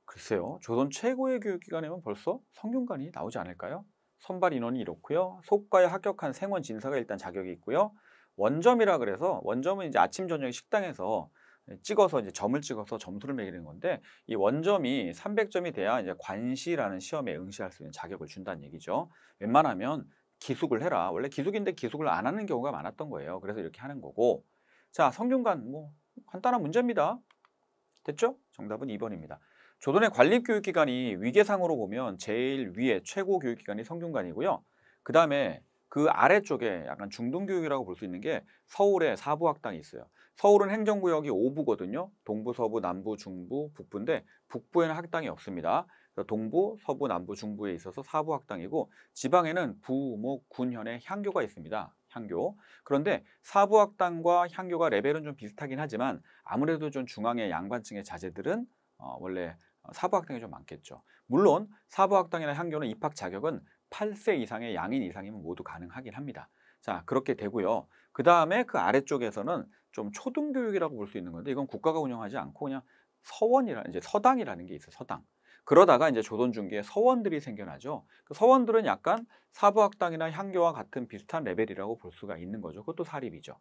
글쎄요. 조선 최고의 교육기관이면 벌써 성균관이 나오지 않을까요? 선발 인원이 이렇고요. 속과에 합격한 생원 진사가 일단 자격이 있고요. 원점이라 그래서 원점은 이제 아침 저녁 식당에서 찍어서 이제 점을 찍어서 점수를 매기는 건데 이 원점이 300점이 돼야 이제 관시라는 시험에 응시할 수 있는 자격을 준다는 얘기죠. 웬만하면 기숙을 해라. 원래 기숙인데 기숙을 안 하는 경우가 많았던 거예요. 그래서 이렇게 하는 거고 자, 성균관 뭐 간단한 문제입니다. 됐죠? 정답은 2번입니다. 조선의 관립교육기관이 위계상으로 보면 제일 위에 최고 교육기관이 성균관이고요. 그 다음에 그 아래쪽에 약간 중등교육이라고 볼 수 있는 게 서울의 사부학당이 있어요. 서울은 행정구역이 5부거든요. 동부, 서부, 남부, 중부, 북부인데 북부에는 학당이 없습니다. 동부, 서부, 남부, 중부에 있어서 사부학당이고 지방에는 부, 목, 군현의 향교가 있습니다. 향교. 그런데 사부악당과 향교가 레벨은 좀 비슷하긴 하지만 아무래도 좀 중앙의 양반층의 자제들은 어, 원래 어, 사부학당이 좀 많겠죠. 물론 사부학당이나 향교는 입학 자격은 8세 이상의 양인 이상이면 모두 가능하긴 합니다. 자 그렇게 되고요. 그 다음에 그 아래쪽에서는 좀 초등교육이라고 볼 수 있는 건데 이건 국가가 운영하지 않고 그냥 서원이라 이제 서당이라는 게 있어요. 서당. 그러다가 이제 조선중기에 서원들이 생겨나죠. 그 서원들은 약간 사부학당이나 향교와 같은 비슷한 레벨이라고 볼 수가 있는 거죠. 그것도 사립이죠.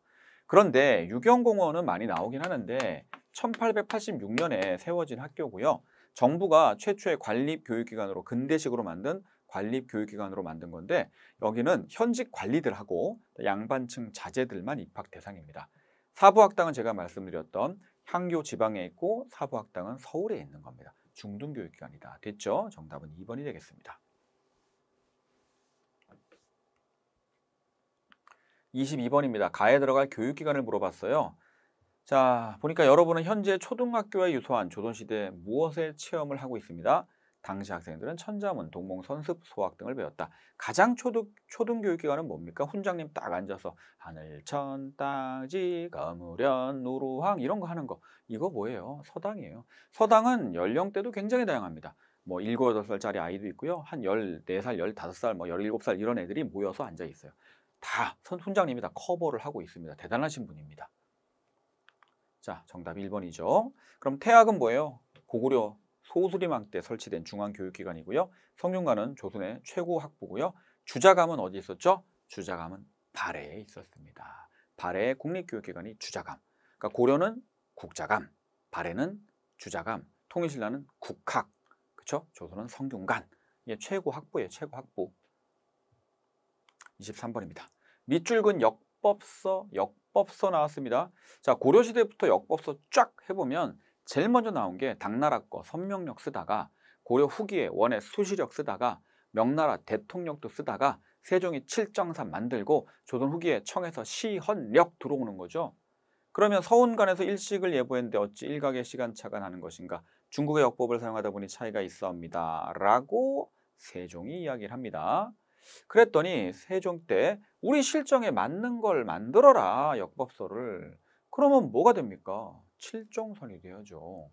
그런데 유경공원은 많이 나오긴 하는데 1886년에 세워진 학교고요. 정부가 최초의 관립교육기관으로 근대식으로 만든 관립교육기관으로 만든 건데 여기는 현직 관리들하고 양반층 자제들만 입학 대상입니다. 사부학당은 제가 말씀드렸던 향교 지방에 있고 사부학당은 서울에 있는 겁니다. 중등교육기관이다. 됐죠? 정답은 2번이 되겠습니다. 22번입니다. 가에 들어갈 교육기관을 물어봤어요. 자, 보니까 여러분은 현재 초등학교에 유소한 조선시대 무엇의 체험을 하고 있습니다. 당시 학생들은 천자문, 동몽, 선습, 소학 등을 배웠다. 가장 초등, 초등 교육기관은 뭡니까? 훈장님 딱 앉아서 하늘천, 땅지, 가무련, 노루황 이런 거 하는 거. 이거 뭐예요? 서당이에요. 서당은 연령대도 굉장히 다양합니다. 뭐 일곱 여덟 살짜리 아이도 있고요. 한 열네 살 열다섯 살뭐 열일곱 살 이런 애들이 모여서 앉아 있어요. 다 훈장님이 다 커버를 하고 있습니다. 대단하신 분입니다. 자, 정답 1번이죠. 그럼 태학은 뭐예요? 고구려 소수림망때 설치된 중앙교육기관이고요. 성균관은 조선의 최고 학부고요. 주자감은 어디 있었죠? 주자감은 발해에 있었습니다. 발해의 국립교육기관이 주자감. 그러니까 고려는 국자감, 발해는 주자감, 통일신라는 국학, 그렇죠? 조선은 성균관. 이게 최고 학부예요. 최고 학부. 23번입니다. 밑줄근 역법서, 역법서 나왔습니다. 자, 고려시대부터 역법서 쫙 해보면 제일 먼저 나온 게 당나라 거 선명력 쓰다가 고려 후기에 원의 수시력 쓰다가 명나라 대통령도 쓰다가 세종이 칠정산 만들고 조선 후기에 청에서 시헌력 들어오는 거죠. 그러면 서운관에서 일식을 예보했는데 어찌 일각의 시간차가 나는 것인가 중국의 역법을 사용하다 보니 차이가 있어옵니다 라고 세종이 이야기를 합니다 그랬더니 세종 때 우리 실정에 맞는 걸 만들어라 역법서를 그러면 뭐가 됩니까 칠종선이 되어죠.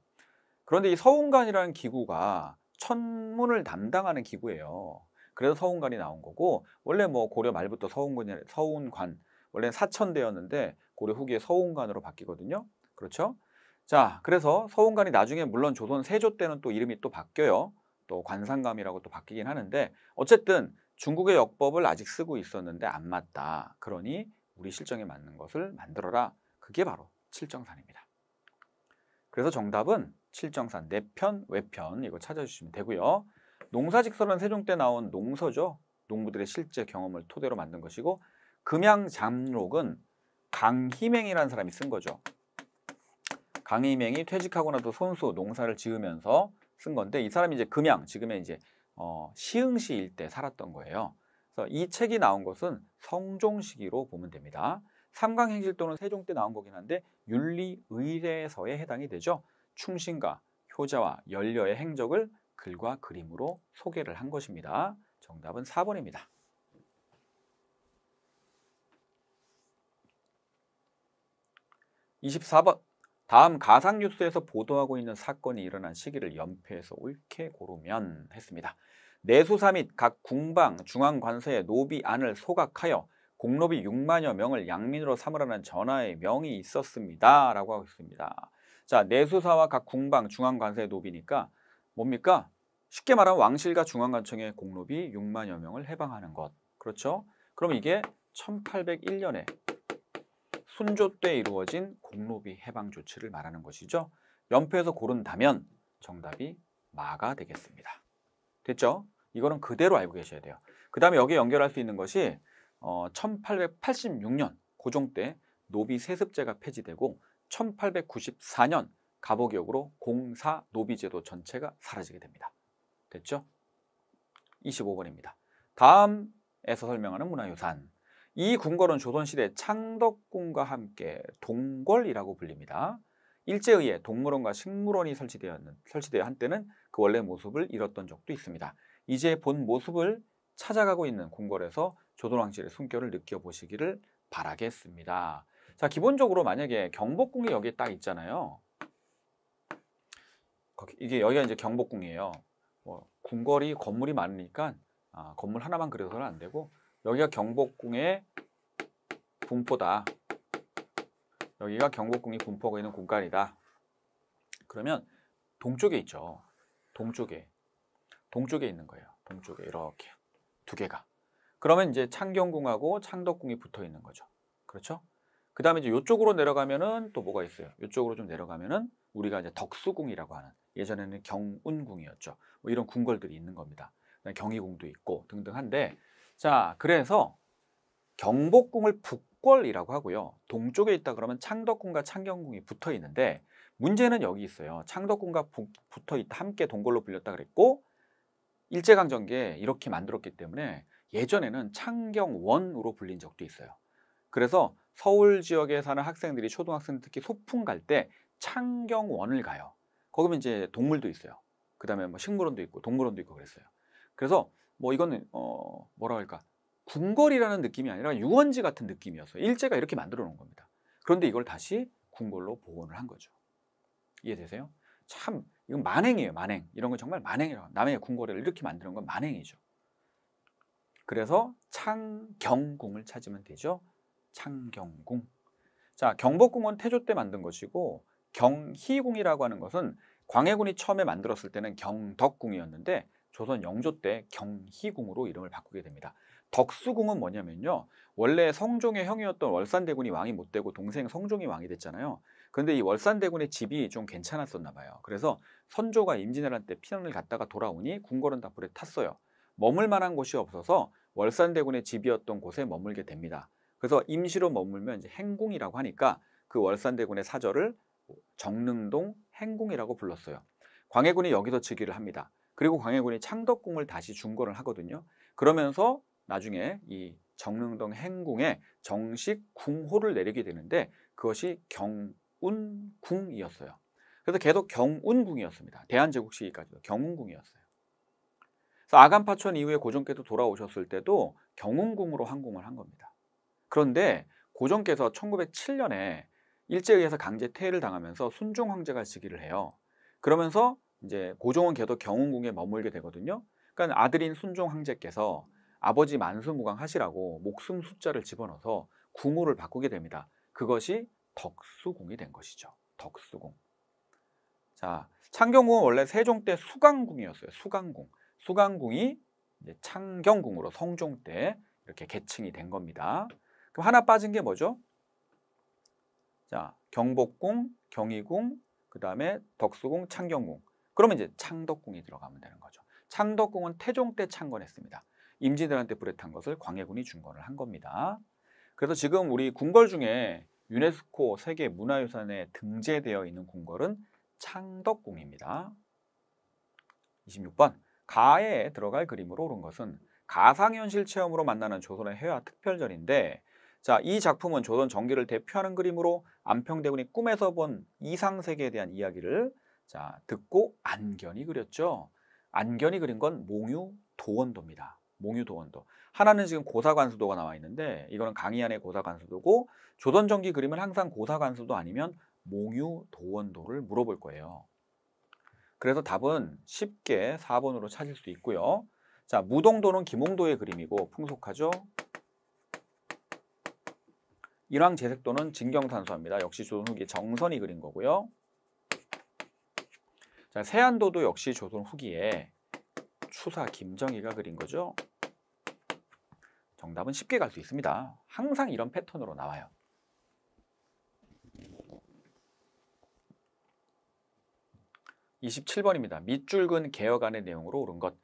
그런데 이 서운관이라는 기구가 천문을 담당하는 기구예요. 그래서 서운관이 나온 거고 원래 뭐 고려 말부터 서운관, 서운관 원래는 사천대였는데 고려 후기에 서운관으로 바뀌거든요. 그렇죠? 자, 그래서 서운관이 나중에 물론 조선 세조 때는 또 이름이 또 바뀌어요. 또 관상감이라고 또 바뀌긴 하는데 어쨌든 중국의 역법을 아직 쓰고 있었는데 안 맞다. 그러니 우리 실정에 맞는 것을 만들어라. 그게 바로 칠정산입니다. 그래서 정답은 칠정사 내편, 네 외편 이거 찾아주시면 되고요. 농사직설은 세종 때 나온 농서죠. 농부들의 실제 경험을 토대로 만든 것이고 금양잠록은 강희맹이라는 사람이 쓴 거죠. 강희맹이 퇴직하고 나도 손수 농사를 지으면서 쓴 건데 이 사람이 이제 금양 지금의 이제 어, 시흥시일 때 살았던 거예요. 그래서 이 책이 나온 것은 성종 시기로 보면 됩니다. 삼강행실도는 세종 때 나온 거긴 한데 윤리 의례서에 해당이 되죠. 충신과 효자와 연려의 행적을 글과 그림으로 소개를 한 것입니다. 정답은 4번입니다. 2 4번 다음 가상뉴스에서 보도하고 있는 사건이 일어난 시기를 연패해서 옳게 고르면 했습니다. 내수사 및 각 궁방, 중앙관서의 노비안을 소각하여 공로비 6만여 명을 양민으로 삼으라는 전하의 명이 있었습니다. 라고 하고 있습니다. 자, 내수사와 각 궁방 중앙관세의 노비니까 뭡니까? 쉽게 말하면 왕실과 중앙관청의 공로비 6만여 명을 해방하는 것. 그렇죠? 그럼 이게 1801년에 순조 때 이루어진 공로비 해방 조치를 말하는 것이죠. 연표에서 고른다면 정답이 마가 되겠습니다. 됐죠? 이거는 그대로 알고 계셔야 돼요. 그 다음에 여기에 연결할 수 있는 것이 어, 1886년 고종 때 노비 세습제가 폐지되고 1894년 가보기역으로 공사 노비제도 전체가 사라지게 됩니다. 됐죠? 25번입니다. 다음에서 설명하는 문화유산. 이 궁궐은 조선시대 창덕궁과 함께 동궐이라고 불립니다. 일제에 의해 동물원과 식물원이 설치되었는, 설치되어 한때는 그 원래 모습을 잃었던 적도 있습니다. 이제 본 모습을 찾아가고 있는 궁궐에서 조선왕실의 숨결을 느껴보시기를 바라겠습니다. 자, 기본적으로 만약에 경복궁이 여기에 딱 있잖아요. 이게 여기가 이제 경복궁이에요. 뭐 궁궐이 건물이 많으니까 아, 건물 하나만 그려서는 안 되고 여기가 경복궁의 분포다. 여기가 경복궁이 분포가 있는 공간이다. 그러면 동쪽에 있죠. 동쪽에 동쪽에 있는 거예요. 동쪽에 이렇게 두 개가 그러면 이제 창경궁하고 창덕궁이 붙어 있는 거죠. 그렇죠? 그 다음에 이제 이쪽으로 내려가면은 또 뭐가 있어요? 이쪽으로 좀 내려가면은 우리가 이제 덕수궁이라고 하는 예전에는 경운궁이었죠. 뭐 이런 궁궐들이 있는 겁니다. 경희궁도 있고 등등한데 자 그래서 경복궁을 북궐이라고 하고요. 동쪽에 있다 그러면 창덕궁과 창경궁이 붙어 있는데 문제는 여기 있어요. 창덕궁과 북, 붙어 있다 함께 동궐로 불렸다 그랬고 일제강점기에 이렇게 만들었기 때문에 예전에는 창경원으로 불린 적도 있어요. 그래서 서울 지역에 사는 학생들이 초등학생 특히 소풍 갈 때 창경원을 가요. 거기면 이제 동물도 있어요. 그다음에 뭐 식물원도 있고 동물원도 있고 그랬어요. 그래서 뭐 이거는 어 뭐라 할까 궁궐이라는 느낌이 아니라 유원지 같은 느낌이었어요. 일제가 이렇게 만들어 놓은 겁니다. 그런데 이걸 다시 궁궐로 복원을 한 거죠. 이해되세요? 참 이건 만행이에요. 만행 이런 건 정말 만행이라고 남의 궁궐을 이렇게 만드는 건 만행이죠. 그래서 창경궁을 찾으면 되죠. 창경궁. 자, 경복궁은 태조 때 만든 것이고 경희궁이라고 하는 것은 광해군이 처음에 만들었을 때는 경덕궁이었는데 조선 영조 때 경희궁으로 이름을 바꾸게 됩니다. 덕수궁은 뭐냐면요. 원래 성종의 형이었던 월산대군이 왕이 못 되고 동생 성종이 왕이 됐잖아요. 근데 이 월산대군의 집이 좀 괜찮았었나 봐요. 그래서 선조가 임진왜란 때 피난을 갔다가 돌아오니 궁궐은 다 불에 탔어요. 머물 만한 곳이 없어서 월산대군의 집이었던 곳에 머물게 됩니다. 그래서 임시로 머물면 이제 행궁이라고 하니까 그 월산대군의 사절을 정릉동 행궁이라고 불렀어요. 광해군이 여기서 즉위를 합니다. 그리고 광해군이 창덕궁을 다시 중건을 하거든요. 그러면서 나중에 이 정릉동 행궁에 정식 궁호를 내리게 되는데 그것이 경운궁이었어요. 그래서 계속 경운궁이었습니다. 대한제국 시기까지도 경운궁이었어요. 그래서 아간파천 이후에 고종께서 돌아오셨을 때도 경운궁으로 항공을 한 겁니다. 그런데 고종께서 1907년에 일제에 의해서 강제 퇴위를 당하면서 순종 황제가 즉위를 해요. 그러면서 이제 고종은 계속 경운궁에 머물게 되거든요. 그러니까 아들인 순종 황제께서 아버지 만수무강 하시라고 목숨 숫자를 집어넣어서 궁호를 바꾸게 됩니다. 그것이 덕수궁이 된 것이죠. 덕수궁. 자, 창경궁은 원래 세종 때 수강궁이었어요. 수강궁. 수강궁이 창경궁으로 성종 때 이렇게 계층이 된 겁니다. 그럼 하나 빠진 게 뭐죠? 자, 경복궁, 경희궁, 그 다음에 덕수궁, 창경궁. 그러면 이제 창덕궁이 들어가면 되는 거죠. 창덕궁은 태종 때 창건했습니다. 임진왜란 때 불에 탄 것을 광해군이 중건을 한 겁니다. 그래서 지금 우리 궁궐 중에 유네스코 세계 문화유산에 등재되어 있는 궁궐은 창덕궁입니다. 26번 가에 들어갈 그림으로 오른 것은 가상현실 체험으로 만나는 조선의 해와 특별전인데 자, 이 작품은 조선 전기를 대표하는 그림으로 안평대군이 꿈에서 본 이상세계에 대한 이야기를 자, 듣고 안견이 그렸죠. 안견이 그린 건 몽유 도원도입니다. 몽유 도원도. 하나는 지금 고사관수도가 나와 있는데 이거는 강의안의 고사관수도고 조선 전기 그림은 항상 고사관수도 아니면 몽유 도원도를 물어볼 거예요. 그래서 답은 쉽게 4번으로 찾을 수 있고요. 자, 무동도는 김홍도의 그림이고 풍속하죠. 일황재색도는 진경산수화입니다 역시 조선 후기 정선이 그린 거고요. 자, 세안도도 역시 조선 후기에 추사 김정희가 그린 거죠. 정답은 쉽게 갈 수 있습니다. 항상 이런 패턴으로 나와요. 27번입니다. 밑줄근 개혁안의 내용으로 오른 것.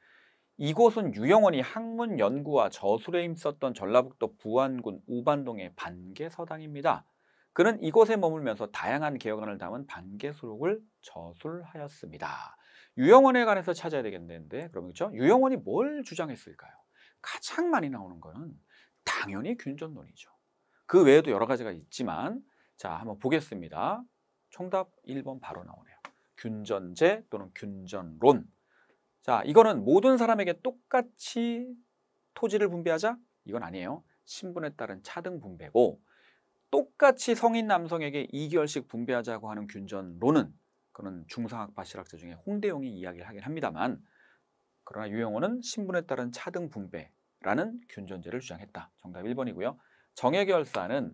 이곳은 유영원이 학문 연구와 저술에 힘썼던 전라북도 부안군 우반동의 반개서당입니다. 그는 이곳에 머물면서 다양한 개혁안을 담은 반개수록을 저술하였습니다. 유영원에 관해서 찾아야 되겠는데 그러면 그렇죠? 유영원이 뭘 주장했을까요? 가장 많이 나오는 것은 당연히 균전론이죠. 그 외에도 여러 가지가 있지만 자 한번 보겠습니다. 총답 1번 바로 나오네요. 균전제 또는 균전론. 자, 이거는 모든 사람에게 똑같이 토지를 분배하자? 이건 아니에요. 신분에 따른 차등 분배고 똑같이 성인 남성에게 2개월씩 분배하자고 하는 균전론은 그는 중상학파 실학자 중에 홍대용이 이야기를 하긴 합니다만 그러나 유영호는 신분에 따른 차등 분배라는 균전제를 주장했다. 정답 1번이고요. 정해결사는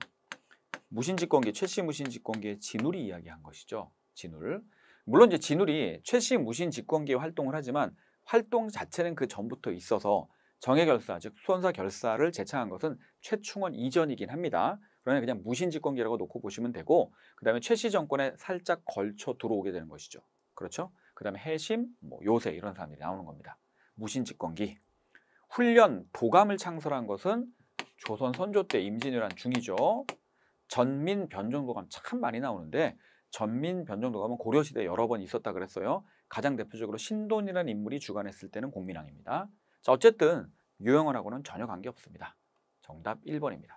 무신집권계 최씨 무신집권계의 진울이 이야기한 것이죠. 진울. 물론 이제 진울이 최씨 무신 집권기에 활동을 하지만 활동 자체는 그 전부터 있어서 정해 결사 즉 수원사 결사를 제창한 것은 최충원 이전이긴 합니다. 그러나 그냥 무신 집권기라고 놓고 보시면 되고 그다음에 최씨 정권에 살짝 걸쳐 들어오게 되는 것이죠. 그렇죠? 그다음에 해심, 뭐 요새 이런 사람들이 나오는 겁니다. 무신 집권기. 훈련 도감을 창설한 것은 조선 선조 때 임진왜란 중이죠. 전민 변종도감 참 많이 나오는데 전민 변정도가 면 고려시대 에 여러 번 있었다 그랬어요. 가장 대표적으로 신돈이라는 인물이 주관했을 때는 공민왕입니다. 자, 어쨌든 유영원하고는 전혀 관계없습니다. 정답 1번입니다.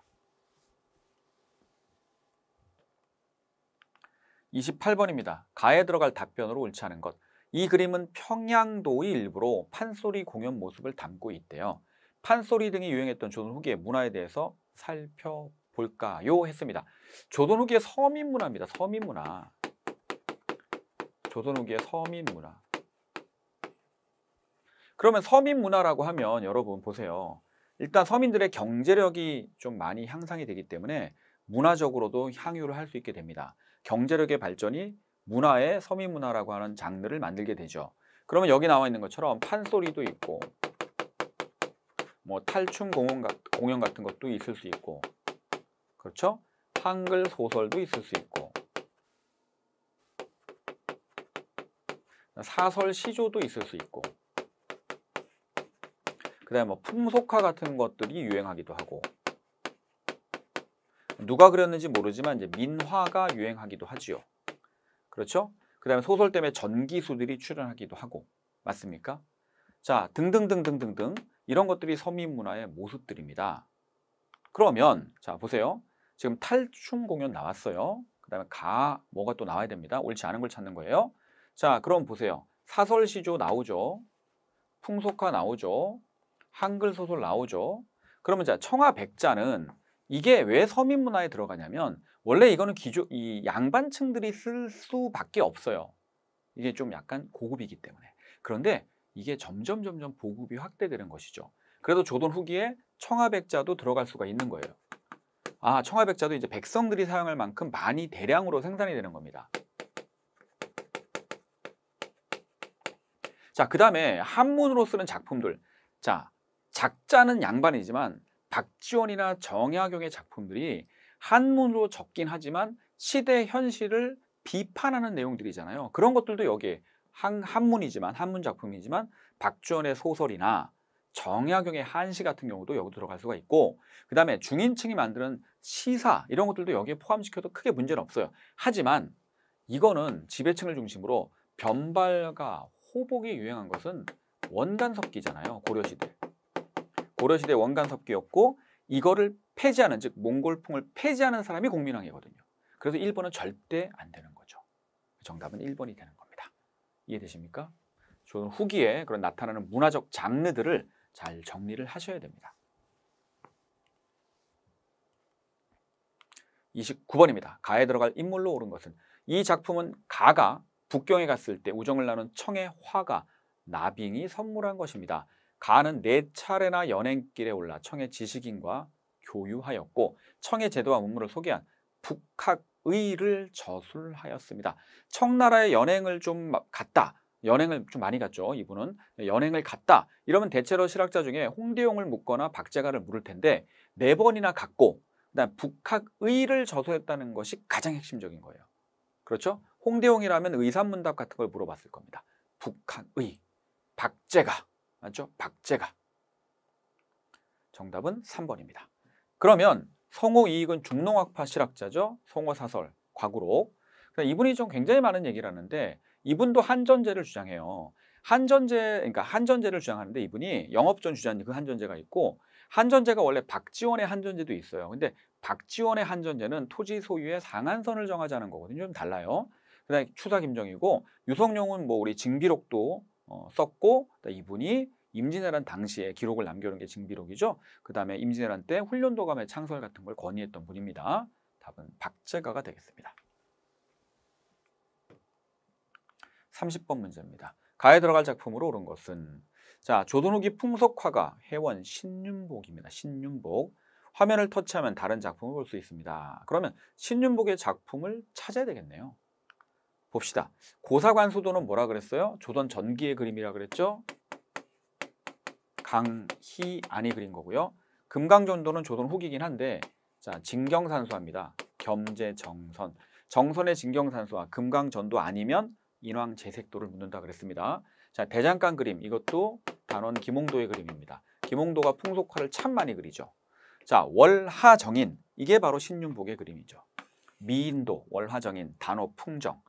28번입니다. 가에 들어갈 답변으로 옳지 않은 것. 이 그림은 평양도의 일부로 판소리 공연 모습을 담고 있대요. 판소리 등이 유행했던 조선 후기의 문화에 대해서 살펴볼까요? 했습니다. 조선 후기의 서민 문화입니다. 서민 문화. 조선 후기의 서민 문화. 그러면 서민 문화라고 하면 여러분 보세요. 일단 서민들의 경제력이 좀 많이 향상이 되기 때문에 문화적으로도 향유를 할 수 있게 됩니다. 경제력의 발전이 문화의 서민 문화라고 하는 장르를 만들게 되죠. 그러면 여기 나와 있는 것처럼 판소리도 있고 뭐 탈춤 공연, 공연 같은 것도 있을 수 있고 그렇죠? 한글 소설도 있을 수 있고 사설 시조도 있을 수 있고 그 다음에 뭐 풍속화 같은 것들이 유행하기도 하고 누가 그렸는지 모르지만 이제 민화가 유행하기도 하지요. 그렇죠? 그 다음에 소설 때문에 전기수들이 출연하기도 하고 맞습니까? 자 등등등등등등 이런 것들이 서민문화의 모습들입니다. 그러면 자 보세요. 지금 탈춤 공연 나왔어요. 그 다음에 가 뭐가 또 나와야 됩니다. 옳지 않은 걸 찾는 거예요. 자 그럼 보세요. 사설시조 나오죠. 풍속화 나오죠. 한글 소설 나오죠. 그러면 자청하백자는 이게 왜 서민문화에 들어가냐면 원래 이거는 기조 이 양반층들이 쓸 수밖에 없어요. 이게 좀 약간 고급이기 때문에. 그런데 이게 점점 점점 보급이 확대되는 것이죠. 그래도 조던 후기에 청하백자도 들어갈 수가 있는 거예요. 아청화백자도 이제 백성들이 사용할 만큼 많이 대량으로 생산이 되는 겁니다. 자, 그 다음에 한문으로 쓰는 작품들. 자, 작자는 양반이지만 박지원이나 정약용의 작품들이 한문으로 적긴 하지만 시대 현실을 비판하는 내용들이잖아요. 그런 것들도 여기에 한, 한문이지만, 한문 작품이지만 박지원의 소설이나 정약용의 한시 같은 경우도 여기 들어갈 수가 있고 그 다음에 중인층이 만드는 시사 이런 것들도 여기에 포함시켜도 크게 문제는 없어요. 하지만 이거는 지배층을 중심으로 변발과 호복이 유행한 것은 원간섭기잖아요 고려시대. 고려시대 원간섭기였고 이거를 폐지하는 즉 몽골풍을 폐지하는 사람이 공민왕이거든요. 그래서 1번은 절대 안 되는 거죠. 정답은 1번이 되는 겁니다. 이해되십니까? 저는 후기에 그런 나타나는 문화적 장르들을 잘 정리를 하셔야 됩니다. 29번입니다. 가에 들어갈 인물로 오른 것은 이 작품은 가가 북경에 갔을 때 우정을 나눈 청의 화가 나빙이 선물한 것입니다. 가는 네 차례나 연행길에 올라 청의 지식인과 교유하였고 청의 제도와 문물을 소개한 북학의를 저술하였습니다. 청나라의 연행을 좀 갔다. 연행을 좀 많이 갔죠. 이분은 네, 연행을 갔다. 이러면 대체로 실학자 중에 홍대용을 묻거나 박재가를 물을 텐데 네 번이나 갔고 그다음 북학의를 저소했다는 것이 가장 핵심적인 거예요. 그렇죠? 홍대용이라면 의산문답 같은 걸 물어봤을 겁니다. 북학의, 박재가 맞죠? 박재가 정답은 3번입니다. 그러면 성호 이익은 중농학파 실학자죠. 성호 사설, 과구록. 그러니까 이분이 좀 굉장히 많은 얘기를 하는데 이분도 한전제를 주장해요. 한전제 그러니까 한전제를 주장하는데 이분이 영업전 주장그 한전제가 있고 한전제가 원래 박지원의 한전제도 있어요. 근데 박지원의 한전제는 토지 소유의 상한선을 정하자는 거거든요. 좀 달라요. 그다음에 추사 김정이고 유성룡은 뭐 우리 징비록도 어, 썼고 이분이 임진왜란 당시에 기록을 남겨놓은 게 징비록이죠. 그다음에 임진왜란 때 훈련도감의 창설 같은 걸 건의했던 분입니다. 답은 박제가가 되겠습니다. 30번 문제입니다. 가에 들어갈 작품으로 오른 것은 자 조선후기 풍속화가 해원 신윤복입니다. 신윤복 화면을 터치하면 다른 작품을 볼 수 있습니다. 그러면 신윤복의 작품을 찾아야 되겠네요. 봅시다. 고사관수도는 뭐라 그랬어요? 조선 전기의 그림이라 그랬죠? 강희안이 그린 거고요. 금강전도는 조선 후기긴 한데 자 진경산수화입니다. 겸재정선. 정선의 진경산수화, 금강전도 아니면 인왕 재색도를 묻는다 그랬습니다. 자, 대장간 그림 이것도 단원 김홍도의 그림입니다. 김홍도가 풍속화를 참 많이 그리죠. 자, 월하정인 이게 바로 신윤복의 그림이죠. 미인도, 월하정인, 단호, 풍정.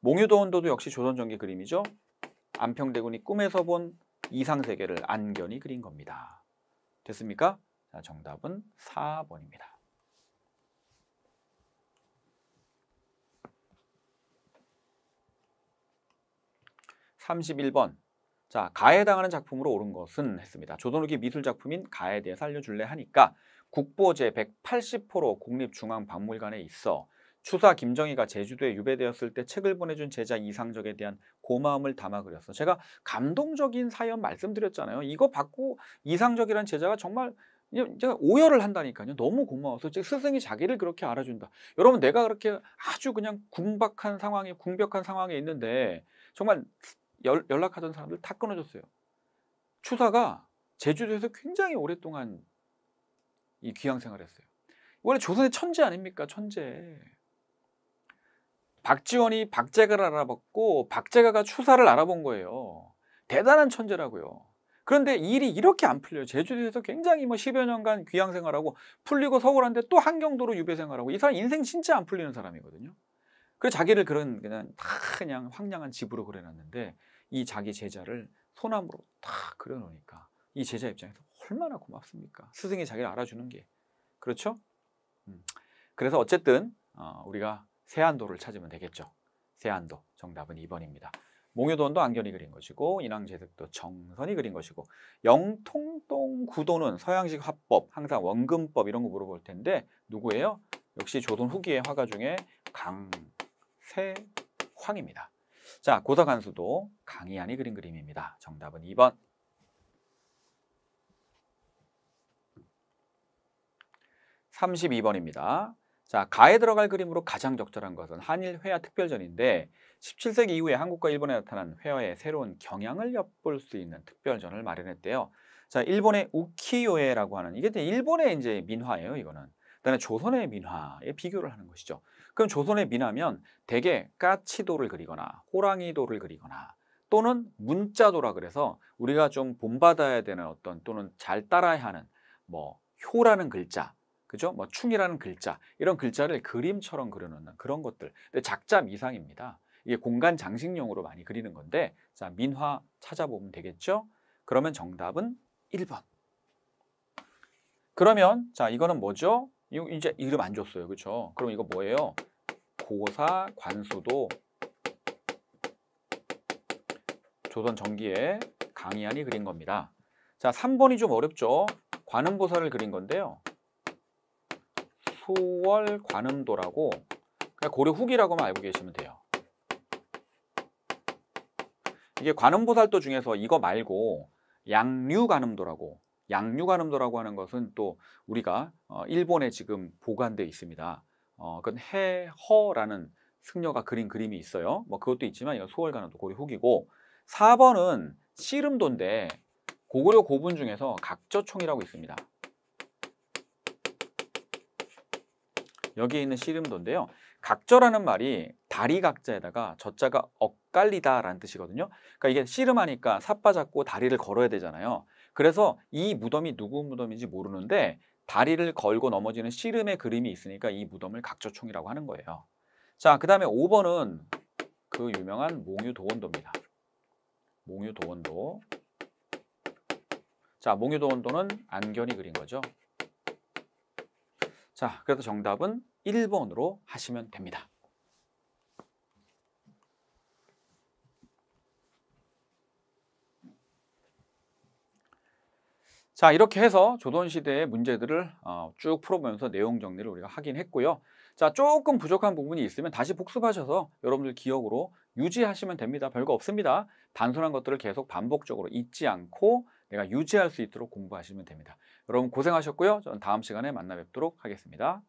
몽유도원도도 역시 조선전기 그림이죠. 안평대군이 꿈에서 본 이상세계를 안견이 그린 겁니다. 됐습니까? 자, 정답은 4번입니다. 31번 자 가에 해당하는 작품으로 옳은 것은 했습니다. 조선후기 미술 작품인 가에 대해 살려줄래 하니까 국보제 180호로 국립중앙박물관에 있어 추사 김정희가 제주도에 유배되었을 때 책을 보내준 제자 이상적에 대한 고마움을 담아 그렸어. 제가 감동적인 사연 말씀드렸잖아요. 이거 받고 이상적이란 제자가 정말 제가 오열을 한다니까요. 너무 고마워서 즉 스승이 자기를 그렇게 알아준다. 여러분 내가 그렇게 아주 그냥 궁박한 상황에 궁벽한 상황에 있는데 정말 열, 연락하던 사람들 다 끊어졌어요. 추사가 제주도에서 굉장히 오랫동안 이 귀향 생활했어요. 을 원래 조선의 천재 아닙니까? 천재. 박지원이 박재가를 알아봤고 박재가가 추사를 알아본 거예요. 대단한 천재라고요. 그런데 일이 이렇게 안 풀려요. 제주도에서 굉장히 뭐 10여 년간 귀향 생활하고 풀리고 서울한데 또 한경도로 유배 생활하고 이 사람 인생 진짜 안 풀리는 사람이거든요. 그래서 자기를 그런 그냥 다 그냥 황량한 집으로 그려놨는데 이 자기 제자를 소나무로 탁 그려놓으니까 이 제자 입장에서 얼마나 고맙습니까? 스승이 자기를 알아주는 게 그렇죠? 음. 그래서 어쨌든 어, 우리가 세안도를 찾으면 되겠죠. 세안도 정답은 2번입니다. 몽유도원도 안견이 그린 것이고 인왕제득도 정선이 그린 것이고 영통동 구도는 서양식 화법 항상 원근법 이런 거 물어볼 텐데 누구예요? 역시 조선 후기의 화가 중에 강세황입니다. 자, 고사관수도 강의안이 그린 그림입니다. 정답은 2번. 삼십이 번입니다 자, 가에 들어갈 그림으로 가장 적절한 것은 한일 회화 특별전인데 17세기 이후에 한국과 일본에 나타난 회화의 새로운 경향을 엿볼 수 있는 특별전을 마련했대요. 자, 일본의 우키요에라고 하는 이게 일본의 이제 민화예요, 이거는. 그다음에 조선의 민화에 비교를 하는 것이죠. 그럼 조선의 미나면 대개 까치도를 그리거나 호랑이도를 그리거나 또는 문자도라 그래서 우리가 좀 본받아야 되는 어떤 또는 잘 따라야 하는 뭐 효라는 글자 그죠? 뭐 충이라는 글자 이런 글자를 그림처럼 그려놓는 그런 것들 근데 작자 미상입니다 이게 공간 장식용으로 많이 그리는 건데 자 민화 찾아보면 되겠죠? 그러면 정답은 1번 그러면 자 이거는 뭐죠? 이거 이제 이름 안 줬어요. 그렇죠? 그럼 이거 뭐예요? 고사 관수도 조선 전기에 강의안이 그린 겁니다. 자, 3번이 좀 어렵죠? 관음보살을 그린 건데요. 수월 관음도라고 고려 후기라고만 알고 계시면 돼요. 이게 관음보살도 중에서 이거 말고 양류 관음도라고 양육아름도라고 하는 것은 또 우리가 어, 일본에 지금 보관돼 있습니다. 어, 그건 해허라는 승려가 그린 그림이 있어요. 뭐 그것도 있지만 이건 소월가는 고리 후기고 4번은 씨름도인데 고구려 고분 중에서 각저총이라고 있습니다. 여기에 있는 씨름도인데요. 각저라는 말이 다리 각자에다가 젖자가 엇갈리다라는 뜻이거든요. 그러니까 이게 씨름하니까 삿바 잡고 다리를 걸어야 되잖아요. 그래서 이 무덤이 누구 무덤인지 모르는데 다리를 걸고 넘어지는 씨름의 그림이 있으니까 이 무덤을 각조총이라고 하는 거예요. 자, 그 다음에 5번은 그 유명한 몽유도원도입니다. 몽유도원도. 자, 몽유도원도는 안견이 그린 거죠. 자, 그래서 정답은 1번으로 하시면 됩니다. 자 이렇게 해서 조선시대의 문제들을 어, 쭉 풀어보면서 내용 정리를 우리가 하긴 했고요. 자 조금 부족한 부분이 있으면 다시 복습하셔서 여러분들 기억으로 유지하시면 됩니다. 별거 없습니다. 단순한 것들을 계속 반복적으로 잊지 않고 내가 유지할 수 있도록 공부하시면 됩니다. 여러분 고생하셨고요. 저는 다음 시간에 만나 뵙도록 하겠습니다.